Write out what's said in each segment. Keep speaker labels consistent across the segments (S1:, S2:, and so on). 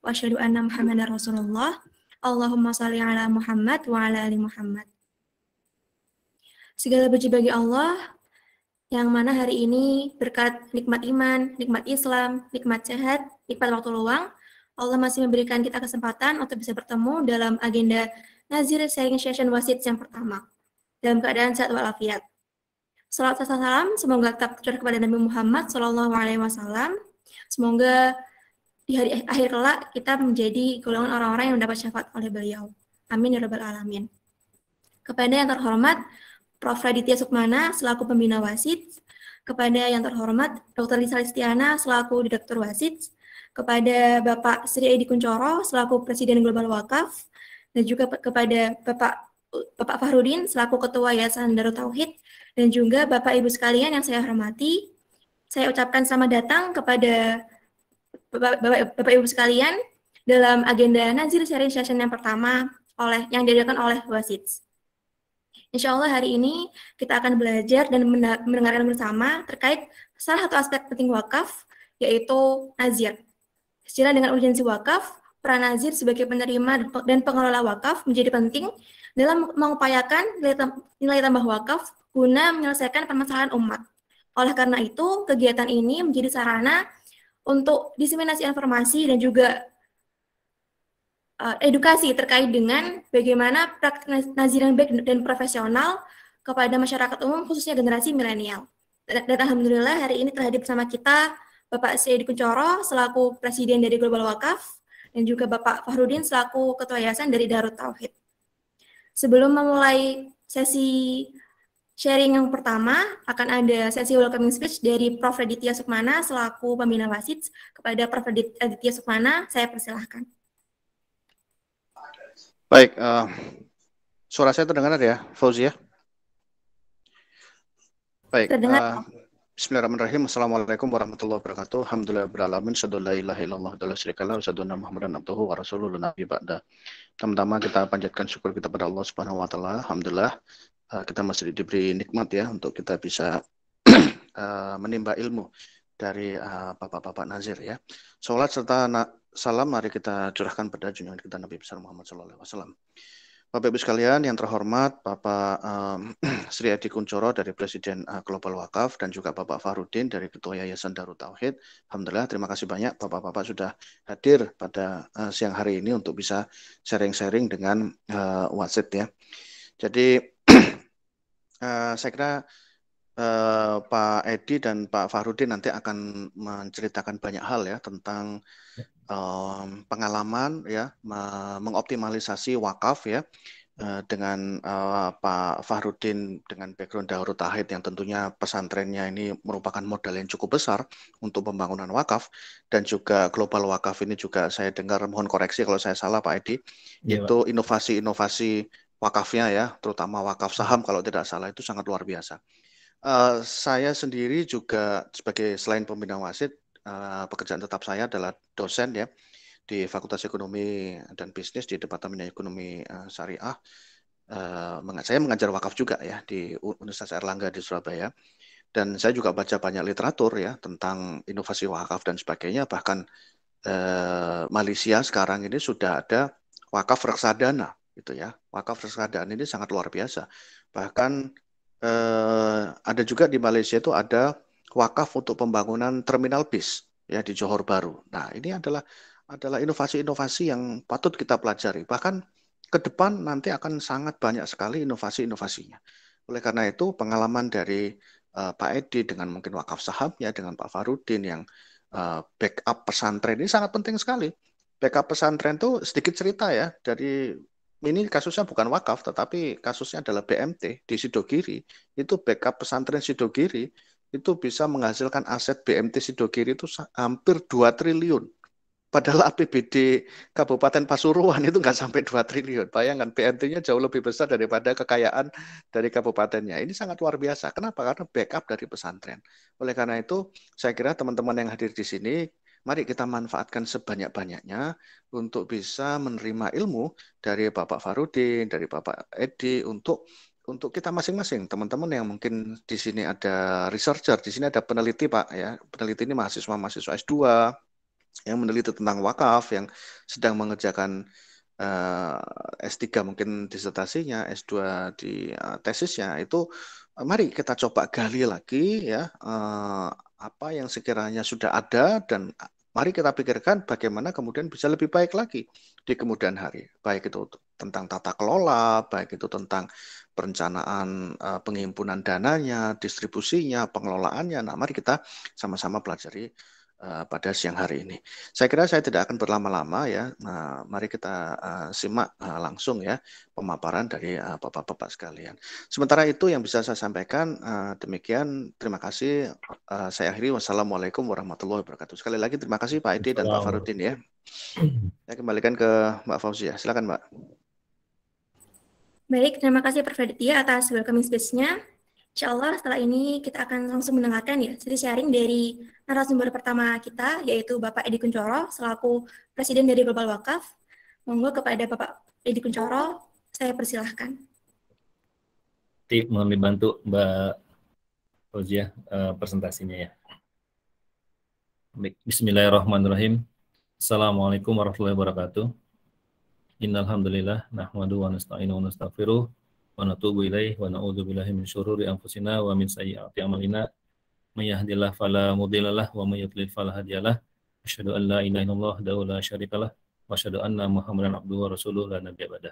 S1: wa asyhadu anna Muhammadar Rasulullah. Allahumma shalli ala Muhammad wa ala ali Muhammad. Segala puji bagi Allah yang mana hari ini berkat nikmat iman, nikmat Islam, nikmat sehat, nikmat waktu luang, Allah masih memberikan kita kesempatan untuk bisa bertemu dalam agenda Nazir Sharing Session Wasit yang pertama dalam keadaan sehat walafiat. Salam salam, semoga tetap kepada Nabi Muhammad Shallallahu Alaihi Wasallam. Semoga di hari eh, akhir kelak kita menjadi golongan orang-orang yang mendapat syafaat oleh beliau. Amin ya rabbal alamin. Kepada yang terhormat Prof. Raditya Sukmana selaku pembina wasit, kepada yang terhormat Dr. Lisa Listiana selaku Direktur Wasit, kepada Bapak Sri Edi Kuncoro selaku Presiden Global Wakaf, dan juga kepada Bapak Bapak Fahrudin selaku Ketua Yayasan Darut Tauhid, dan juga Bapak Ibu sekalian yang saya hormati, saya ucapkan selamat datang kepada Bapak, Bapak, Ibu sekalian, dalam agenda Nazir Sharing Session yang pertama oleh yang diadakan oleh Wasit. Insya Allah hari ini kita akan belajar dan mendengarkan bersama terkait salah satu aspek penting wakaf, yaitu nazir. Sejalan dengan urgensi wakaf, peran nazir sebagai penerima dan pengelola wakaf menjadi penting dalam mengupayakan nilai tambah wakaf guna menyelesaikan permasalahan umat. Oleh karena itu, kegiatan ini menjadi sarana untuk diseminasi informasi dan juga uh, edukasi terkait dengan bagaimana praktik yang baik dan profesional kepada masyarakat umum khususnya generasi milenial. Dan, alhamdulillah hari ini telah hadir bersama kita Bapak Syed Kuncoro selaku Presiden dari Global Wakaf dan juga Bapak Fahrudin selaku Ketua Yayasan dari Darut Tauhid. Sebelum memulai sesi Sharing yang pertama akan ada sesi welcoming speech dari Prof. Raditya Sukmana selaku pembina wasit kepada Prof. Raditya Sukmana. Saya persilahkan.
S2: Baik, uh, suara saya terdengar ya, Fauzi ya? Baik. Eh, terdengar. Uh, Bismillahirrahmanirrahim. Assalamualaikum warahmatullahi wabarakatuh. Alhamdulillah beralamin. Sadulah ilaha illallah. Warahmatullahi wabarakatuh. abduhu wa rasulullah nabi ba'da. Pertama-tama kita panjatkan syukur kita pada Allah subhanahu wa ta'ala. Alhamdulillah. Eh, kita masih diberi nikmat ya untuk kita bisa eh, menimba ilmu dari bapak eh, bapak-bapak Nazir ya. Salat serta salam mari kita curahkan pada junjungan kita Nabi besar Muhammad SAW. Bapak Ibu sekalian yang terhormat, Bapak um, Sri Adi Kuncoro dari Presiden uh, Global Wakaf dan juga Bapak Farudin dari Ketua Yayasan Darut Tauhid. Alhamdulillah, terima kasih banyak Bapak-bapak sudah hadir pada uh, siang hari ini untuk bisa sharing-sharing dengan uh, wasit ya. Jadi uh, saya kira uh, Pak Edi dan Pak Fahrudin nanti akan menceritakan banyak hal ya tentang um, pengalaman ya mengoptimalisasi wakaf ya uh, dengan uh, Pak Fahrudin dengan background Darul Tahid yang tentunya pesantrennya ini merupakan modal yang cukup besar untuk pembangunan wakaf dan juga global wakaf ini juga saya dengar mohon koreksi kalau saya salah Pak Edi ya, itu inovasi-inovasi wakafnya ya, terutama wakaf saham kalau tidak salah itu sangat luar biasa. Uh, saya sendiri juga sebagai selain pembina wasit, uh, pekerjaan tetap saya adalah dosen ya di Fakultas Ekonomi dan Bisnis di Departemen Ekonomi uh, Syariah. Uh, saya mengajar wakaf juga ya di Universitas Erlangga di Surabaya. Dan saya juga baca banyak literatur ya tentang inovasi wakaf dan sebagainya. Bahkan uh, Malaysia sekarang ini sudah ada wakaf reksadana gitu ya. wakaf reksadana ini sangat luar biasa. Bahkan eh, ada juga di Malaysia itu ada wakaf untuk pembangunan terminal bis ya di Johor Baru. Nah, ini adalah adalah inovasi-inovasi yang patut kita pelajari. Bahkan ke depan nanti akan sangat banyak sekali inovasi-inovasinya. Oleh karena itu, pengalaman dari uh, Pak Edi dengan mungkin wakaf saham ya dengan Pak Farudin yang uh, backup pesantren ini sangat penting sekali. Backup pesantren itu sedikit cerita ya dari ini kasusnya bukan wakaf, tetapi kasusnya adalah BMT di Sidogiri. Itu backup pesantren Sidogiri itu bisa menghasilkan aset BMT Sidogiri itu hampir 2 triliun. Padahal APBD Kabupaten Pasuruan itu nggak sampai 2 triliun. Bayangkan BMT-nya jauh lebih besar daripada kekayaan dari kabupatennya. Ini sangat luar biasa. Kenapa? Karena backup dari pesantren. Oleh karena itu, saya kira teman-teman yang hadir di sini Mari kita manfaatkan sebanyak-banyaknya untuk bisa menerima ilmu dari Bapak Farudin, dari Bapak Edi untuk untuk kita masing-masing teman-teman yang mungkin di sini ada researcher, di sini ada peneliti Pak ya. Peneliti ini mahasiswa-mahasiswa S2 yang meneliti tentang wakaf yang sedang mengerjakan eh, S3 mungkin disertasinya, S2 di eh, tesisnya itu mari kita coba gali lagi ya eh, apa yang sekiranya sudah ada dan mari kita pikirkan bagaimana kemudian bisa lebih baik lagi di kemudian hari. Baik itu tentang tata kelola, baik itu tentang perencanaan eh, penghimpunan dananya, distribusinya, pengelolaannya. Nah, mari kita sama-sama pelajari Eh, pada siang hari ini. Saya kira saya tidak akan berlama-lama ya. Nah, mari kita uh, simak uh, langsung ya pemaparan dari bapak Bapak-bapak sekalian. Sementara itu yang bisa saya sampaikan uh, demikian terima kasih uh, saya akhiri wassalamualaikum warahmatullahi wabarakatuh. Sekali lagi terima kasih Pak Edi dan Pak Farudin ya. Saya kembalikan ke Mbak Fauzi ya. Silakan Mbak.
S1: Baik, terima kasih Prof. Aditya atas welcoming speech-nya. Insya Allah setelah ini kita akan langsung mendengarkan ya sesi sharing dari narasumber pertama kita yaitu Bapak Edi Kuncoro selaku Presiden dari Global Wakaf. Monggo kepada Bapak Edi Kuncoro saya persilahkan.
S3: Tip mohon dibantu Mbak Rozia ya, uh, eh, presentasinya ya. Bismillahirrahmanirrahim. Assalamualaikum warahmatullahi wabarakatuh. Innalhamdulillah nahmadu wa nasta'inu wa nastaghfiruh wa natubu ilaih wa na'udzu billahi min syururi anfusina wa min sayyiati a'malina may yahdihillahu fala mudhillalah wa may yudlil fala hadiyalah asyhadu an la ilaha illallah wa la syarikalah wa asyhadu anna muhammadan abduhu wa rasuluhu la nabiyya ba'da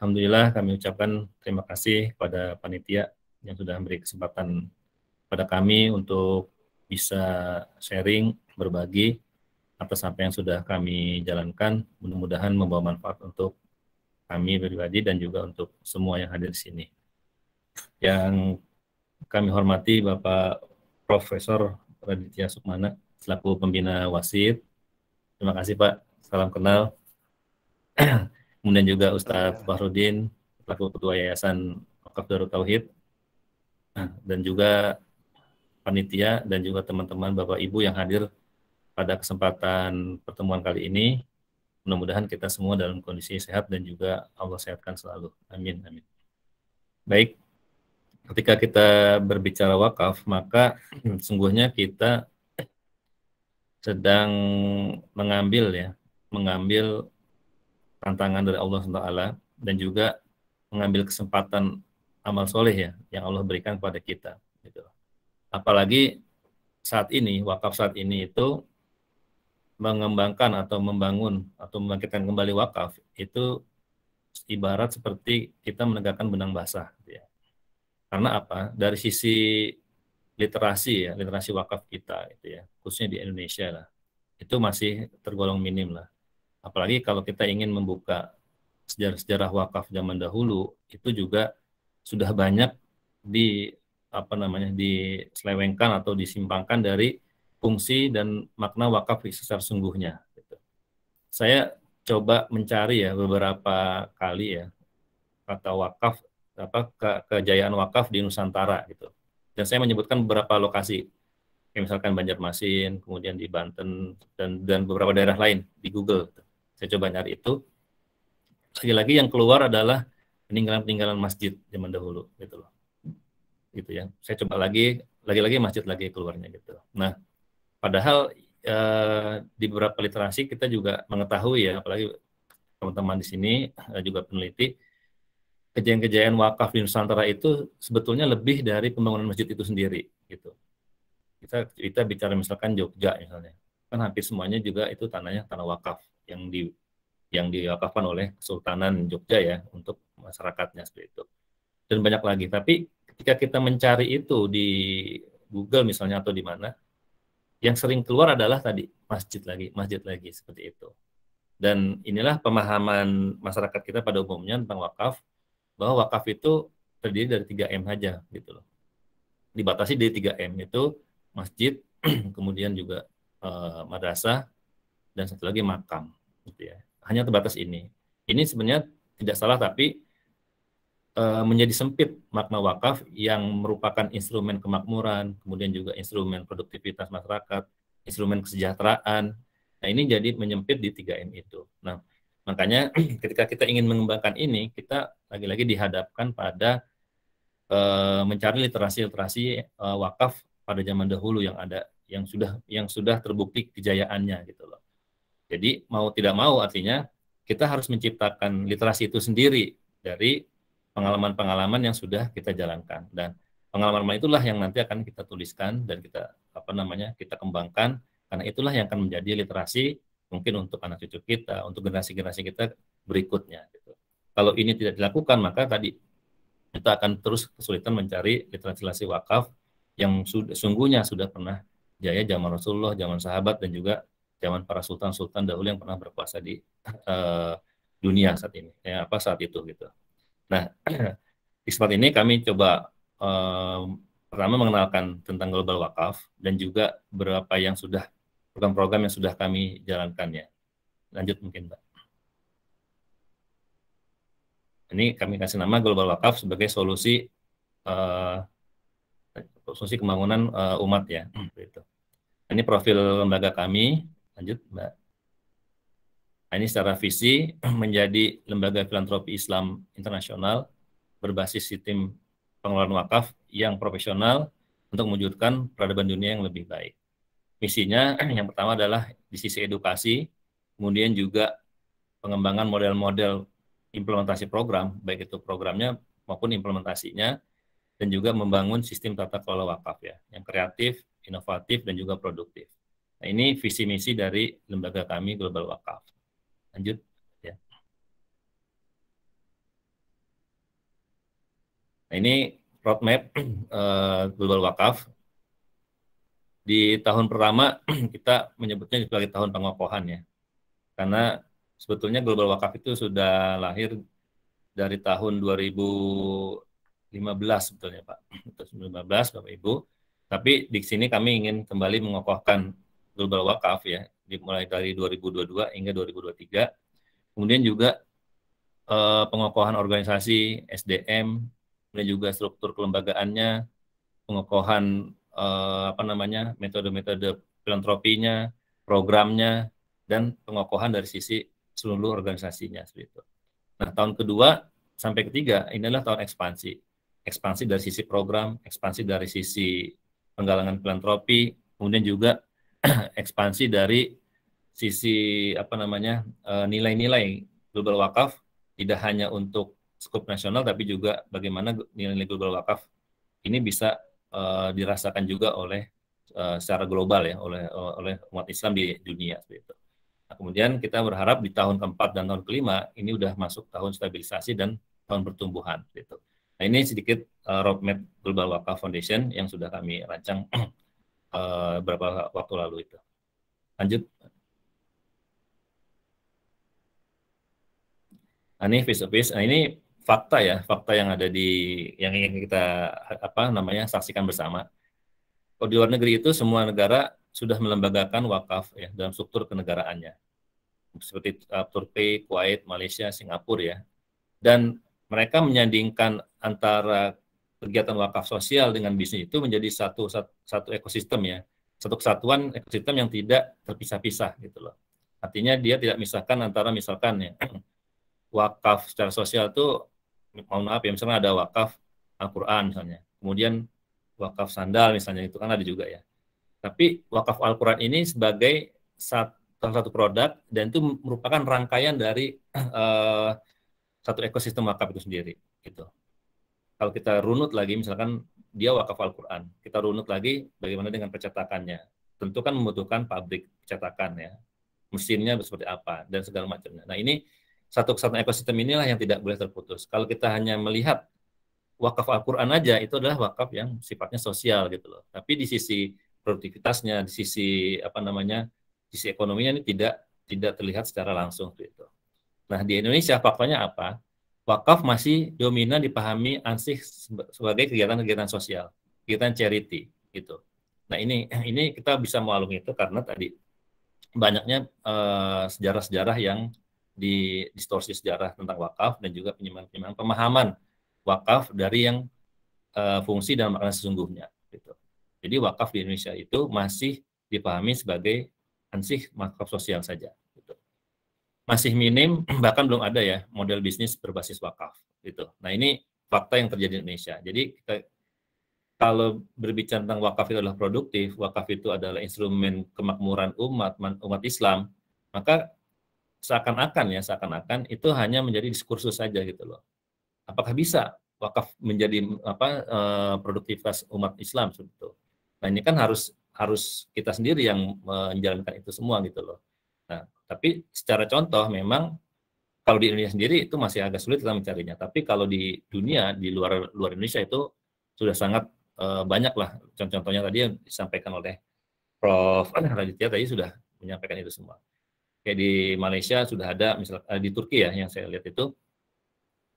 S3: Alhamdulillah kami ucapkan terima kasih pada panitia yang sudah memberi kesempatan pada kami untuk bisa sharing, berbagi atas apa yang sudah kami jalankan. Mudah-mudahan membawa manfaat untuk kami pribadi dan juga untuk semua yang hadir di sini. Yang kami hormati Bapak Profesor Raditya Sukmana selaku pembina wasit. Terima kasih Pak, salam kenal. Kemudian juga Ustadz Bahrudin selaku Ketua Yayasan Wakaf Darut Tauhid dan juga panitia dan juga teman-teman Bapak Ibu yang hadir pada kesempatan pertemuan kali ini Mudah-mudahan kita semua dalam kondisi sehat dan juga Allah sehatkan selalu. Amin, amin. Baik, ketika kita berbicara wakaf, maka sungguhnya kita sedang mengambil ya, mengambil tantangan dari Allah SWT dan juga mengambil kesempatan amal soleh ya yang Allah berikan kepada kita. Gitu. Apalagi saat ini, wakaf saat ini itu mengembangkan atau membangun atau membangkitkan kembali wakaf itu ibarat seperti kita menegakkan benang basah gitu ya. Karena apa? Dari sisi literasi ya, literasi wakaf kita itu ya, khususnya di Indonesia lah. Itu masih tergolong minim lah. Apalagi kalau kita ingin membuka sejarah-sejarah wakaf zaman dahulu itu juga sudah banyak di apa namanya diselewengkan atau disimpangkan dari fungsi dan makna wakaf secara sungguhnya. Gitu. Saya coba mencari ya beberapa kali ya kata wakaf apa ke, kejayaan wakaf di Nusantara gitu. Dan saya menyebutkan beberapa lokasi, ya, misalkan Banjarmasin, kemudian di Banten dan dan beberapa daerah lain di Google. Gitu. Saya coba nyari itu. Lagi-lagi yang keluar adalah peninggalan-peninggalan masjid zaman dahulu gitu loh. Gitu ya. Saya coba lagi, lagi-lagi masjid lagi keluarnya gitu. Nah, Padahal eh, di beberapa literasi kita juga mengetahui ya, apalagi teman-teman di sini eh, juga peneliti, kejayaan-kejayaan wakaf di Nusantara itu sebetulnya lebih dari pembangunan masjid itu sendiri gitu. Kita kita bicara misalkan Jogja misalnya. Kan hampir semuanya juga itu tanahnya tanah wakaf yang di yang diwakafkan oleh Kesultanan Jogja ya untuk masyarakatnya seperti itu. Dan banyak lagi, tapi ketika kita mencari itu di Google misalnya atau di mana, yang sering keluar adalah tadi masjid lagi, masjid lagi seperti itu. Dan inilah pemahaman masyarakat kita pada umumnya tentang wakaf bahwa wakaf itu terdiri dari 3 M saja gitu loh. Dibatasi dari 3 M itu masjid, kemudian juga e, madrasah dan satu lagi makam gitu ya. Hanya terbatas ini. Ini sebenarnya tidak salah tapi Eh, menjadi sempit makna wakaf yang merupakan instrumen kemakmuran, kemudian juga instrumen produktivitas masyarakat, instrumen kesejahteraan. Nah, ini jadi menyempit di 3M itu. Nah, makanya ketika kita ingin mengembangkan ini, kita lagi-lagi dihadapkan pada eh, mencari literasi-literasi eh, wakaf pada zaman dahulu yang ada yang sudah yang sudah terbukti kejayaannya gitu loh. Jadi mau tidak mau artinya kita harus menciptakan literasi itu sendiri dari pengalaman-pengalaman yang sudah kita jalankan dan pengalaman pengalaman itulah yang nanti akan kita tuliskan dan kita apa namanya kita kembangkan karena itulah yang akan menjadi literasi mungkin untuk anak cucu kita untuk generasi-generasi kita berikutnya gitu. Kalau ini tidak dilakukan maka tadi kita akan terus kesulitan mencari literasi wakaf yang sudah, sungguhnya sudah pernah jaya zaman Rasulullah, zaman sahabat dan juga zaman para sultan-sultan dahulu yang pernah berkuasa di uh, dunia saat ini, ya, apa saat itu gitu. Nah, di kesempatan ini kami coba um, pertama mengenalkan tentang global wakaf dan juga berapa yang sudah program-program yang sudah kami jalankan ya. Lanjut mungkin, Pak. Ini kami kasih nama global wakaf sebagai solusi uh, solusi pembangunan uh, umat ya. Gitu. Ini profil lembaga kami. Lanjut, Mbak. Nah, ini secara visi menjadi lembaga filantropi Islam internasional berbasis sistem pengelolaan wakaf yang profesional untuk mewujudkan peradaban dunia yang lebih baik. Misinya yang pertama adalah di sisi edukasi, kemudian juga pengembangan model-model implementasi program, baik itu programnya maupun implementasinya, dan juga membangun sistem tata kelola wakaf ya, yang kreatif, inovatif, dan juga produktif. Nah, ini visi misi dari lembaga kami Global Wakaf lanjut ya nah, ini roadmap uh, global wakaf di tahun pertama kita menyebutnya sebagai tahun pengokohan ya karena sebetulnya global wakaf itu sudah lahir dari tahun 2015 sebetulnya Pak 2015 Bapak Ibu tapi di sini kami ingin kembali mengokohkan global wakaf ya dimulai dari 2022 hingga 2023. Kemudian juga eh, pengokohan organisasi SDM, kemudian juga struktur kelembagaannya, pengokohan eh, apa namanya metode-metode filantropinya, programnya, dan pengokohan dari sisi seluruh organisasinya seperti itu. Nah tahun kedua sampai ketiga inilah tahun ekspansi, ekspansi dari sisi program, ekspansi dari sisi penggalangan filantropi, kemudian juga ekspansi dari sisi apa namanya eh, nilai-nilai global wakaf tidak hanya untuk skop nasional tapi juga bagaimana nilai-nilai global wakaf ini bisa uh, dirasakan juga oleh uh, secara global ya oleh oleh umat Islam di dunia seperti itu. Nah, kemudian kita berharap di tahun keempat dan tahun kelima ini sudah masuk tahun stabilisasi dan tahun pertumbuhan gitu. Nah, ini sedikit uh, roadmap Global Wakaf Foundation yang sudah kami rancang uh, berapa waktu lalu itu. Lanjut. Nah, ini face Nah, ini fakta ya, fakta yang ada di yang ingin kita apa namanya saksikan bersama. Kalau di luar negeri itu semua negara sudah melembagakan wakaf ya dalam struktur kenegaraannya. Seperti uh, Turki, Kuwait, Malaysia, Singapura ya. Dan mereka menyandingkan antara kegiatan wakaf sosial dengan bisnis itu menjadi satu satu, satu ekosistem ya satu kesatuan ekosistem yang tidak terpisah-pisah gitu loh artinya dia tidak misalkan antara misalkan ya wakaf secara sosial itu mohon maaf ya misalnya ada wakaf Al-Quran misalnya kemudian wakaf sandal misalnya itu kan ada juga ya tapi wakaf Al-Quran ini sebagai satu salah satu produk dan itu merupakan rangkaian dari uh, satu ekosistem wakaf itu sendiri gitu kalau kita runut lagi, misalkan dia wakaf Al-Quran, kita runut lagi bagaimana dengan percetakannya. Tentu kan membutuhkan pabrik percetakan ya, mesinnya seperti apa, dan segala macamnya. Nah ini satu kesatuan ekosistem inilah yang tidak boleh terputus. Kalau kita hanya melihat wakaf Al-Quran aja, itu adalah wakaf yang sifatnya sosial gitu loh. Tapi di sisi produktivitasnya, di sisi apa namanya, di sisi ekonominya ini tidak tidak terlihat secara langsung gitu. Nah di Indonesia faktanya apa? wakaf masih dominan dipahami ansih sebagai kegiatan-kegiatan sosial, kegiatan charity gitu. Nah ini ini kita bisa mengalami itu karena tadi banyaknya eh, sejarah-sejarah yang di distorsi sejarah tentang wakaf dan juga penyimpangan-penyimpangan pemahaman wakaf dari yang uh, fungsi dan makna sesungguhnya gitu. Jadi wakaf di Indonesia itu masih dipahami sebagai ansih makaf sosial saja masih minim bahkan belum ada ya model bisnis berbasis wakaf gitu. Nah ini fakta yang terjadi di Indonesia. Jadi kita kalau berbicara tentang wakaf itu adalah produktif, wakaf itu adalah instrumen kemakmuran umat umat Islam, maka seakan-akan ya seakan-akan itu hanya menjadi diskursus saja gitu loh. Apakah bisa wakaf menjadi apa eh, produktivitas umat Islam sebetulnya? Nah ini kan harus harus kita sendiri yang menjalankan itu semua gitu loh. Nah, tapi secara contoh memang kalau di Indonesia sendiri itu masih agak sulit kita mencarinya. Tapi kalau di dunia di luar luar Indonesia itu sudah sangat uh, banyak lah contohnya tadi yang disampaikan oleh Prof. Raditya tadi sudah menyampaikan itu semua. Kayak di Malaysia sudah ada misal eh, di Turki ya yang saya lihat itu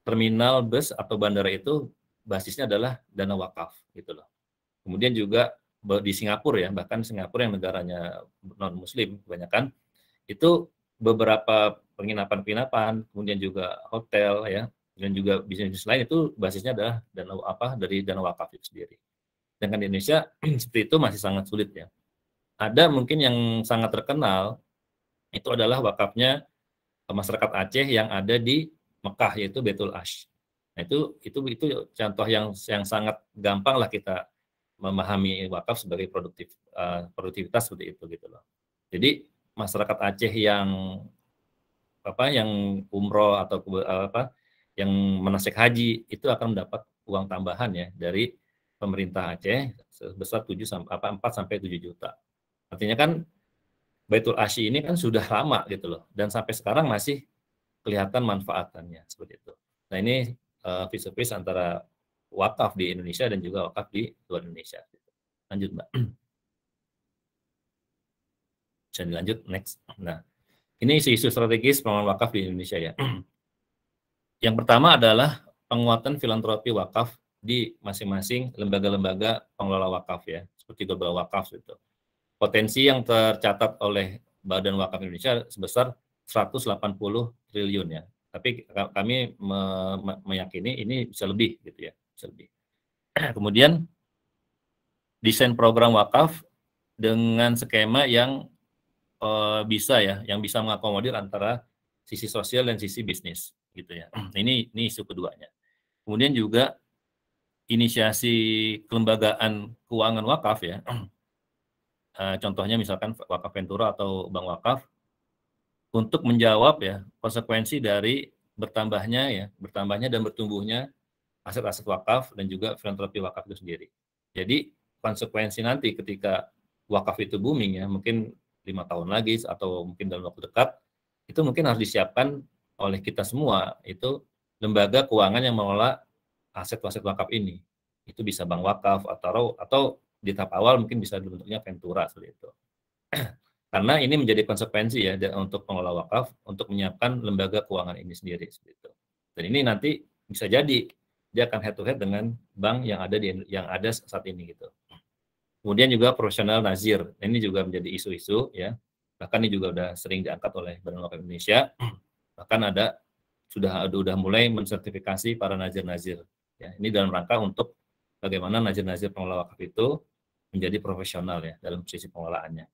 S3: terminal bus atau bandara itu basisnya adalah dana wakaf gitu loh. Kemudian juga di Singapura ya bahkan Singapura yang negaranya non muslim kebanyakan itu beberapa penginapan-penginapan, kemudian juga hotel ya, dan juga bisnis-bisnis lain itu basisnya adalah dana apa dari dana wakaf itu sendiri. Sedangkan di Indonesia seperti itu masih sangat sulit ya. Ada mungkin yang sangat terkenal itu adalah wakafnya masyarakat Aceh yang ada di Mekah yaitu Betul Ash. Nah, itu itu itu contoh yang yang sangat gampang lah kita memahami wakaf sebagai produktif uh, produktivitas seperti itu gitu loh. Jadi masyarakat Aceh yang apa yang umroh atau apa yang menasek haji itu akan mendapat uang tambahan ya dari pemerintah Aceh sebesar 7 sampai apa 4 sampai 7 juta. Artinya kan Baitul Asyi ini kan sudah lama gitu loh dan sampai sekarang masih kelihatan manfaatannya seperti itu. Nah, ini uh, eh, vis vis antara wakaf di Indonesia dan juga wakaf di luar Indonesia. Lanjut, Mbak. Jangan dilanjut, next. Nah, ini isu-isu strategis pengelolaan wakaf di Indonesia ya. Yang pertama adalah penguatan filantropi wakaf di masing-masing lembaga-lembaga pengelola wakaf ya, seperti global wakaf itu. Potensi yang tercatat oleh Badan Wakaf Indonesia sebesar 180 triliun ya. Tapi kami me me meyakini ini bisa lebih gitu ya, bisa lebih. Kemudian desain program wakaf dengan skema yang uh, bisa ya, yang bisa mengakomodir antara sisi sosial dan sisi bisnis gitu ya. Hmm. Ini ini isu keduanya. Kemudian juga inisiasi kelembagaan keuangan wakaf ya. Uh, contohnya misalkan Wakaf Ventura atau Bank Wakaf untuk menjawab ya konsekuensi dari bertambahnya ya, bertambahnya dan bertumbuhnya aset-aset wakaf dan juga filantropi wakaf itu sendiri. Jadi konsekuensi nanti ketika wakaf itu booming ya, mungkin lima tahun lagi atau mungkin dalam waktu dekat itu mungkin harus disiapkan oleh kita semua itu lembaga keuangan yang mengelola aset-aset wakaf ini itu bisa bank wakaf atau atau di tahap awal mungkin bisa bentuknya ventura seperti itu karena ini menjadi konsekuensi ya untuk pengelola wakaf untuk menyiapkan lembaga keuangan ini sendiri seperti itu dan ini nanti bisa jadi dia akan head to head dengan bank yang ada di yang ada saat ini gitu Kemudian juga profesional nazir. Ini juga menjadi isu-isu ya. Bahkan ini juga sudah sering diangkat oleh Badan Wakaf Indonesia. Bahkan ada sudah ada sudah mulai mensertifikasi para nazir-nazir. Ya, ini dalam rangka untuk bagaimana nazir-nazir pengelola wakaf itu menjadi profesional ya dalam sisi pengelolaannya.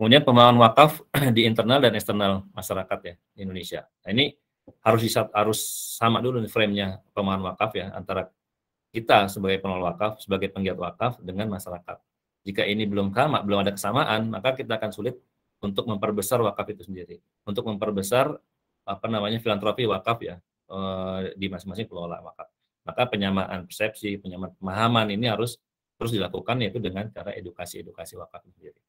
S3: Kemudian pembangunan wakaf di internal dan eksternal masyarakat ya Indonesia. Nah, ini harus harus sama dulu nih frame-nya pemahaman wakaf ya antara kita sebagai pengelola wakaf, sebagai penggiat wakaf dengan masyarakat. Jika ini belum sama, belum ada kesamaan, maka kita akan sulit untuk memperbesar wakaf itu sendiri, untuk memperbesar apa namanya filantropi wakaf ya eh, di masing-masing pengelola wakaf. Maka penyamaan persepsi, penyamaan pemahaman ini harus terus dilakukan yaitu dengan cara edukasi-edukasi wakaf itu sendiri.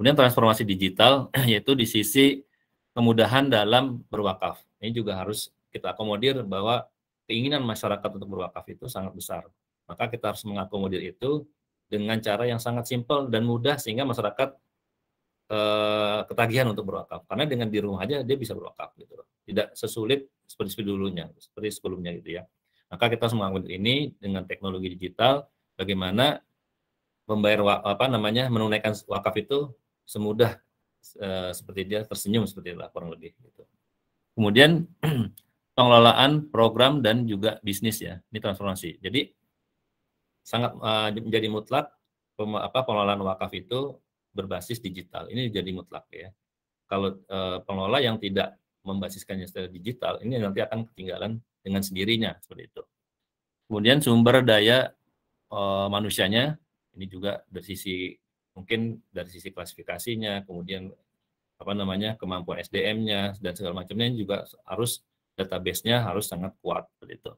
S3: Kemudian transformasi digital yaitu di sisi kemudahan dalam berwakaf. Ini juga harus kita akomodir bahwa keinginan masyarakat untuk berwakaf itu sangat besar. Maka kita harus mengakomodir itu dengan cara yang sangat simpel dan mudah sehingga masyarakat eh, ketagihan untuk berwakaf. Karena dengan di rumah aja dia bisa berwakaf gitu Tidak sesulit seperti, dulunya, seperti sebelumnya gitu ya. Maka kita harus mengakomodir ini dengan teknologi digital bagaimana membayar apa namanya menunaikan wakaf itu semudah eh, seperti dia tersenyum seperti itu kurang lebih gitu. Kemudian pengelolaan program dan juga bisnis ya ini transformasi jadi sangat uh, menjadi mutlak pem, apa, pengelolaan wakaf itu berbasis digital ini jadi mutlak ya kalau uh, pengelola yang tidak membasiskannya secara digital ini nanti akan ketinggalan dengan sendirinya seperti itu kemudian sumber daya uh, manusianya ini juga dari sisi mungkin dari sisi klasifikasinya kemudian apa namanya kemampuan SDM-nya dan segala macamnya juga harus database-nya harus sangat kuat seperti itu.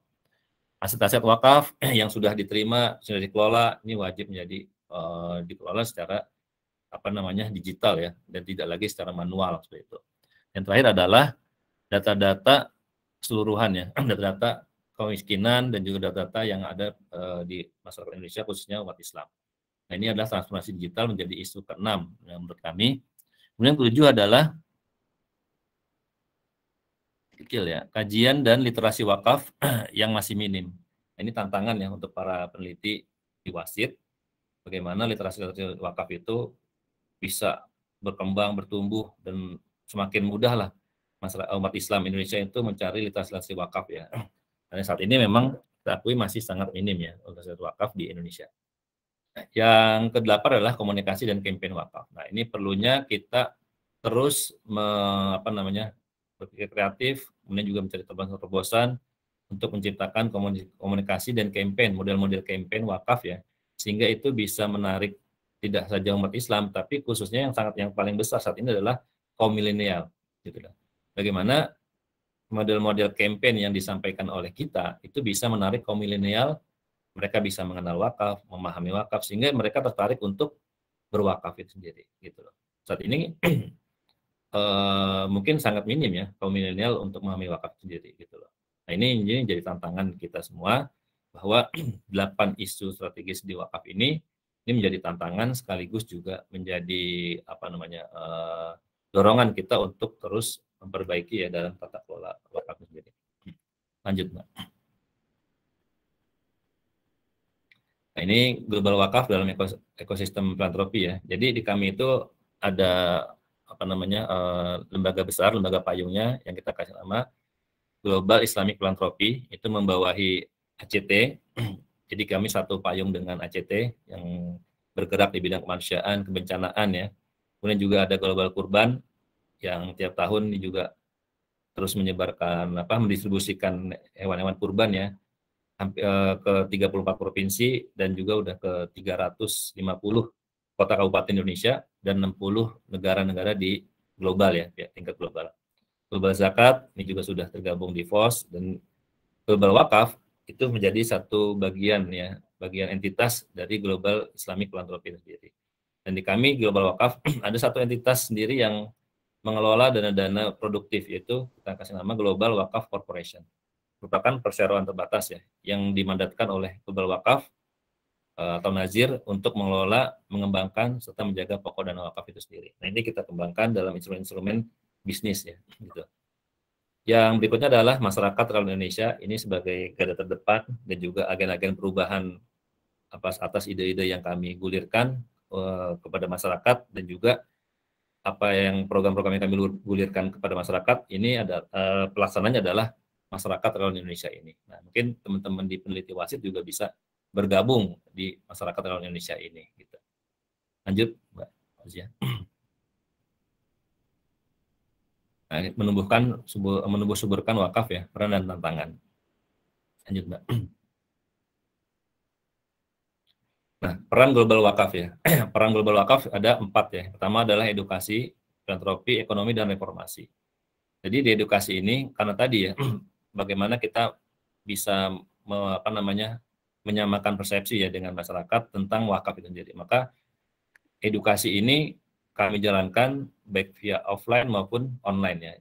S3: Aset-aset wakaf yang sudah diterima, sudah dikelola, ini wajib menjadi uh, dikelola secara apa namanya digital ya dan tidak lagi secara manual seperti itu. Yang terakhir adalah data-data keseluruhan ya, data-data kemiskinan dan juga data-data yang ada uh, di masyarakat Indonesia khususnya umat Islam. Nah, ini adalah transformasi digital menjadi isu keenam yang menurut kami. Kemudian ketujuh adalah kecil ya, kajian dan literasi wakaf yang masih minim. Nah, ini tantangan ya untuk para peneliti di wasit, bagaimana literasi, wakaf itu bisa berkembang, bertumbuh, dan semakin mudah lah masyarakat umat Islam Indonesia itu mencari literasi-literasi wakaf ya. Karena saat ini memang kita masih sangat minim ya literasi wakaf di Indonesia. Yang kedelapan adalah komunikasi dan kampanye wakaf. Nah, ini perlunya kita terus me, apa namanya berpikir kreatif, kemudian juga mencari teman terobosan untuk menciptakan komunikasi dan campaign, model-model campaign wakaf ya, sehingga itu bisa menarik tidak saja umat Islam, tapi khususnya yang sangat yang paling besar saat ini adalah kaum milenial. Gitu lah. Bagaimana model-model campaign yang disampaikan oleh kita itu bisa menarik kaum milenial, mereka bisa mengenal wakaf, memahami wakaf, sehingga mereka tertarik untuk berwakaf itu sendiri. Gitu loh. Saat ini uh, mungkin sangat minim ya kaum milenial untuk memahami wakaf sendiri gitu loh. Nah ini jadi jadi tantangan kita semua bahwa 8 isu strategis di wakaf ini ini menjadi tantangan sekaligus juga menjadi apa namanya uh, dorongan kita untuk terus memperbaiki ya dalam tata kelola wakaf sendiri. Hmm. Lanjut mbak. Nah, ini global wakaf dalam ekosistem filantropi ya. Jadi di kami itu ada apa namanya uh, lembaga besar, lembaga payungnya yang kita kasih nama Global Islamic Philanthropy itu membawahi ACT. Jadi kami satu payung dengan ACT yang bergerak di bidang kemanusiaan, kebencanaan ya. Kemudian juga ada Global Kurban yang tiap tahun juga terus menyebarkan apa mendistribusikan hewan-hewan kurban ya eh, ke 34 provinsi dan juga udah ke 350 kota kabupaten Indonesia dan 60 negara-negara di global ya, ya tingkat global. Global zakat ini juga sudah tergabung di FOS dan global wakaf itu menjadi satu bagian ya, bagian entitas dari global Islamic Philanthropy sendiri. Dan di kami global wakaf ada satu entitas sendiri yang mengelola dana-dana produktif yaitu kita kasih nama Global Wakaf Corporation. Merupakan perseroan terbatas ya yang dimandatkan oleh Global Wakaf Eh, atau nazir untuk mengelola, mengembangkan serta menjaga pokok dan wakaf itu sendiri. Nah ini kita kembangkan dalam instrumen-instrumen bisnis ya. Gitu. Yang berikutnya adalah masyarakat rakyat Indonesia ini sebagai garda terdepan dan juga agen-agen perubahan atas atas ide-ide yang kami gulirkan uh, kepada masyarakat dan juga apa yang program-program yang kami gulirkan kepada masyarakat ini ada uh, pelaksananya adalah masyarakat rakyat Indonesia ini. Nah mungkin teman-teman di peneliti wasit juga bisa bergabung di masyarakat relawan Indonesia ini. Gitu. Lanjut, Mbak Fauzia. Nah, menumbuhkan subur, menumbuh suburkan wakaf ya peran dan tantangan. Lanjut, Mbak. Nah, peran global wakaf ya. peran global wakaf ada empat ya. Pertama adalah edukasi, filantropi, ekonomi, dan reformasi. Jadi di edukasi ini, karena tadi ya, bagaimana kita bisa apa namanya menyamakan persepsi ya dengan masyarakat tentang wakaf itu sendiri. Maka edukasi ini kami jalankan baik via offline maupun online ya.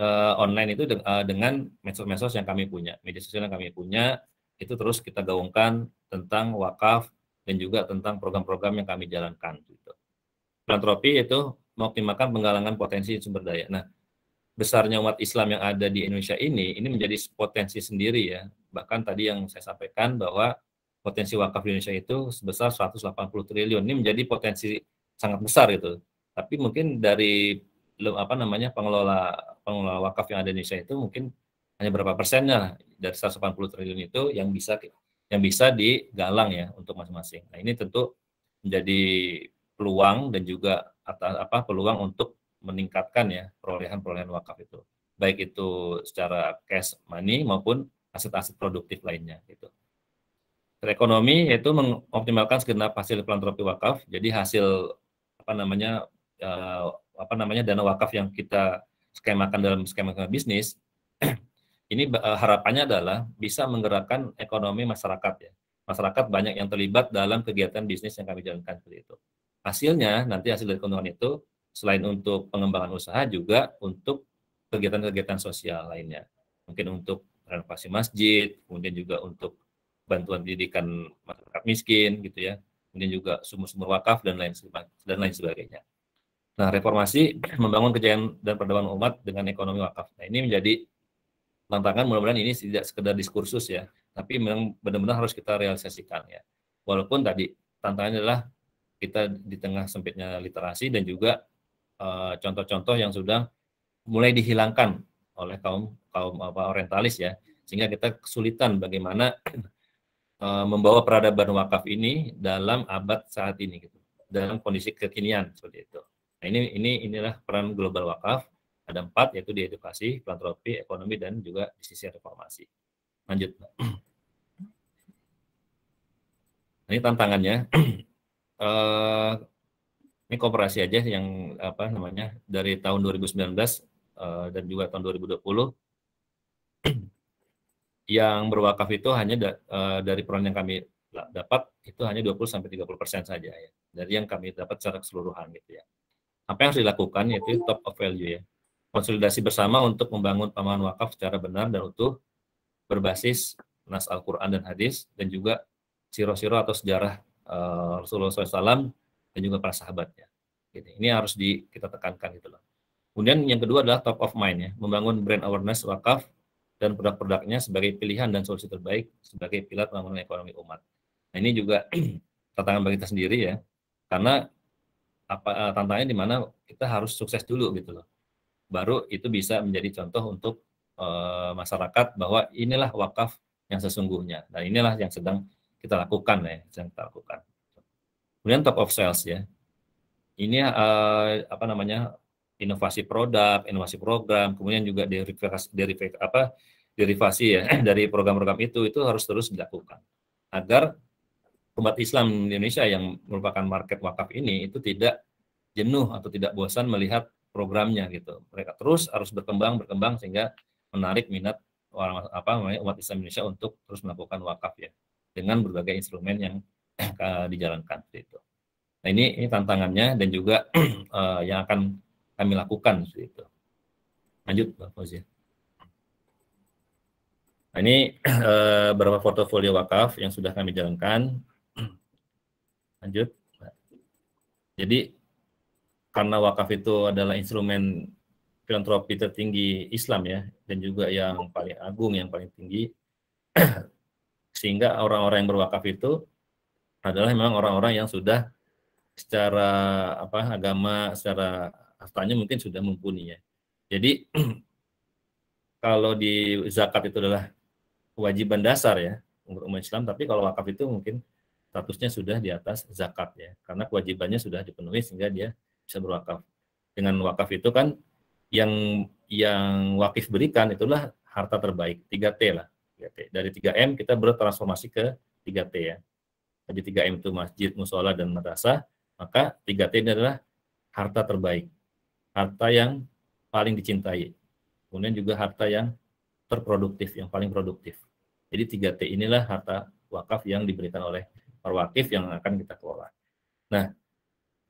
S3: E, online itu de eh, dengan medsos-medsos yang kami punya, media sosial yang kami punya itu terus kita gaungkan tentang wakaf dan juga tentang program-program yang kami jalankan gitu. Filantropi itu mengoptimalkan penggalangan potensi sumber daya. Nah, besarnya umat Islam yang ada di Indonesia ini ini menjadi potensi sendiri ya Bahkan tadi yang saya sampaikan bahwa potensi wakaf di Indonesia itu sebesar 180 triliun. Ini menjadi potensi sangat besar gitu. Tapi mungkin dari apa namanya pengelola pengelola wakaf yang ada di Indonesia itu mungkin hanya berapa persennya dari 180 triliun itu yang bisa yang bisa digalang ya untuk masing-masing. Nah, ini tentu menjadi peluang dan juga atas apa peluang untuk meningkatkan ya perolehan perolehan wakaf itu baik itu secara cash money maupun aset-aset produktif
S4: lainnya gitu.
S3: Terekonomi yaitu mengoptimalkan segenap hasil filantropi wakaf. Jadi hasil apa namanya uh, apa namanya dana wakaf yang kita skemakan dalam skema, skema bisnis ini uh, harapannya adalah bisa menggerakkan ekonomi masyarakat ya. Masyarakat banyak yang terlibat dalam kegiatan bisnis yang kami jalankan seperti itu. Hasilnya nanti hasil dari keuntungan itu selain untuk pengembangan usaha juga untuk kegiatan-kegiatan sosial lainnya. Mungkin untuk renovasi masjid, kemudian juga untuk bantuan pendidikan masyarakat miskin gitu ya, kemudian juga sumur-sumur wakaf dan lain dan lain sebagainya. Nah, reformasi membangun kejayaan dan perdamaian umat dengan ekonomi wakaf. Nah, ini menjadi tantangan mudah-mudahan ini tidak sekedar diskursus ya, tapi memang benar-benar harus kita realisasikan ya. Walaupun tadi tantangannya adalah kita di tengah sempitnya literasi dan juga eh, contoh-contoh uh, contoh -contoh yang sudah mulai dihilangkan oleh kaum kaum apa orientalis ya sehingga kita kesulitan bagaimana uh, membawa peradaban wakaf ini dalam abad saat ini gitu dalam kondisi kekinian seperti itu nah ini ini inilah peran global wakaf ada empat yaitu di edukasi filantropi ekonomi dan juga di sisi reformasi lanjut ini tantangannya uh, ini kooperasi aja yang apa namanya dari tahun 2019 Eh, dan juga tahun 2020 yang berwakaf itu hanya da, uh, dari peran yang kami dapat itu hanya 20 sampai 30 persen saja ya dari yang kami dapat secara keseluruhan gitu ya. Apa yang harus dilakukan yaitu top of value ya. Konsolidasi bersama untuk membangun pemahaman wakaf secara benar dan utuh berbasis nas Al-Quran dan hadis dan juga siro-siro atau sejarah uh, Rasulullah SAW dan juga para sahabatnya. Ini harus di, kita tekankan gitu loh. Kemudian yang kedua adalah top of mind ya, membangun brand awareness wakaf dan produk-produknya sebagai pilihan dan solusi terbaik sebagai pilar pembangunan ekonomi umat. Nah, ini juga tantangan bagi kita sendiri ya, karena apa eh, tantangannya di mana kita harus sukses dulu gitu loh. Baru itu bisa menjadi contoh untuk e, masyarakat bahwa inilah wakaf yang sesungguhnya. Dan inilah yang sedang kita lakukan ya, sedang kita lakukan. Kemudian top of sales ya. Ini e, apa namanya inovasi produk, inovasi program, kemudian juga derivasi, derivasi apa derivasi ya dari program-program itu itu harus terus dilakukan agar umat Islam di Indonesia yang merupakan market wakaf ini itu tidak jenuh atau tidak bosan melihat programnya gitu. Mereka terus harus berkembang berkembang sehingga menarik minat orang apa umat Islam Indonesia untuk terus melakukan wakaf ya dengan berbagai instrumen yang dijalankan itu. Nah ini ini tantangannya dan juga eh, yang akan kami lakukan itu. Lanjut Pak Fauzia. Nah, ini beberapa eh, beberapa portofolio wakaf yang sudah kami jalankan. Lanjut. Jadi karena wakaf itu adalah instrumen filantropi tertinggi Islam ya dan juga yang paling agung yang paling tinggi sehingga orang-orang yang berwakaf itu adalah memang orang-orang yang sudah secara apa agama secara hartanya mungkin sudah mumpuni ya. Jadi kalau di zakat itu adalah kewajiban dasar ya untuk umat Islam, tapi kalau wakaf itu mungkin statusnya sudah di atas zakat ya, karena kewajibannya sudah dipenuhi sehingga dia bisa berwakaf. Dengan wakaf itu kan yang yang wakif berikan itulah harta terbaik, 3T lah. Dari 3M kita bertransformasi ke 3T ya. Jadi 3M itu masjid, musola, dan madrasah, maka 3T ini adalah harta terbaik harta yang paling dicintai. Kemudian juga harta yang terproduktif, yang paling produktif. Jadi 3T inilah harta wakaf yang diberikan oleh perwakif yang akan kita kelola. Nah,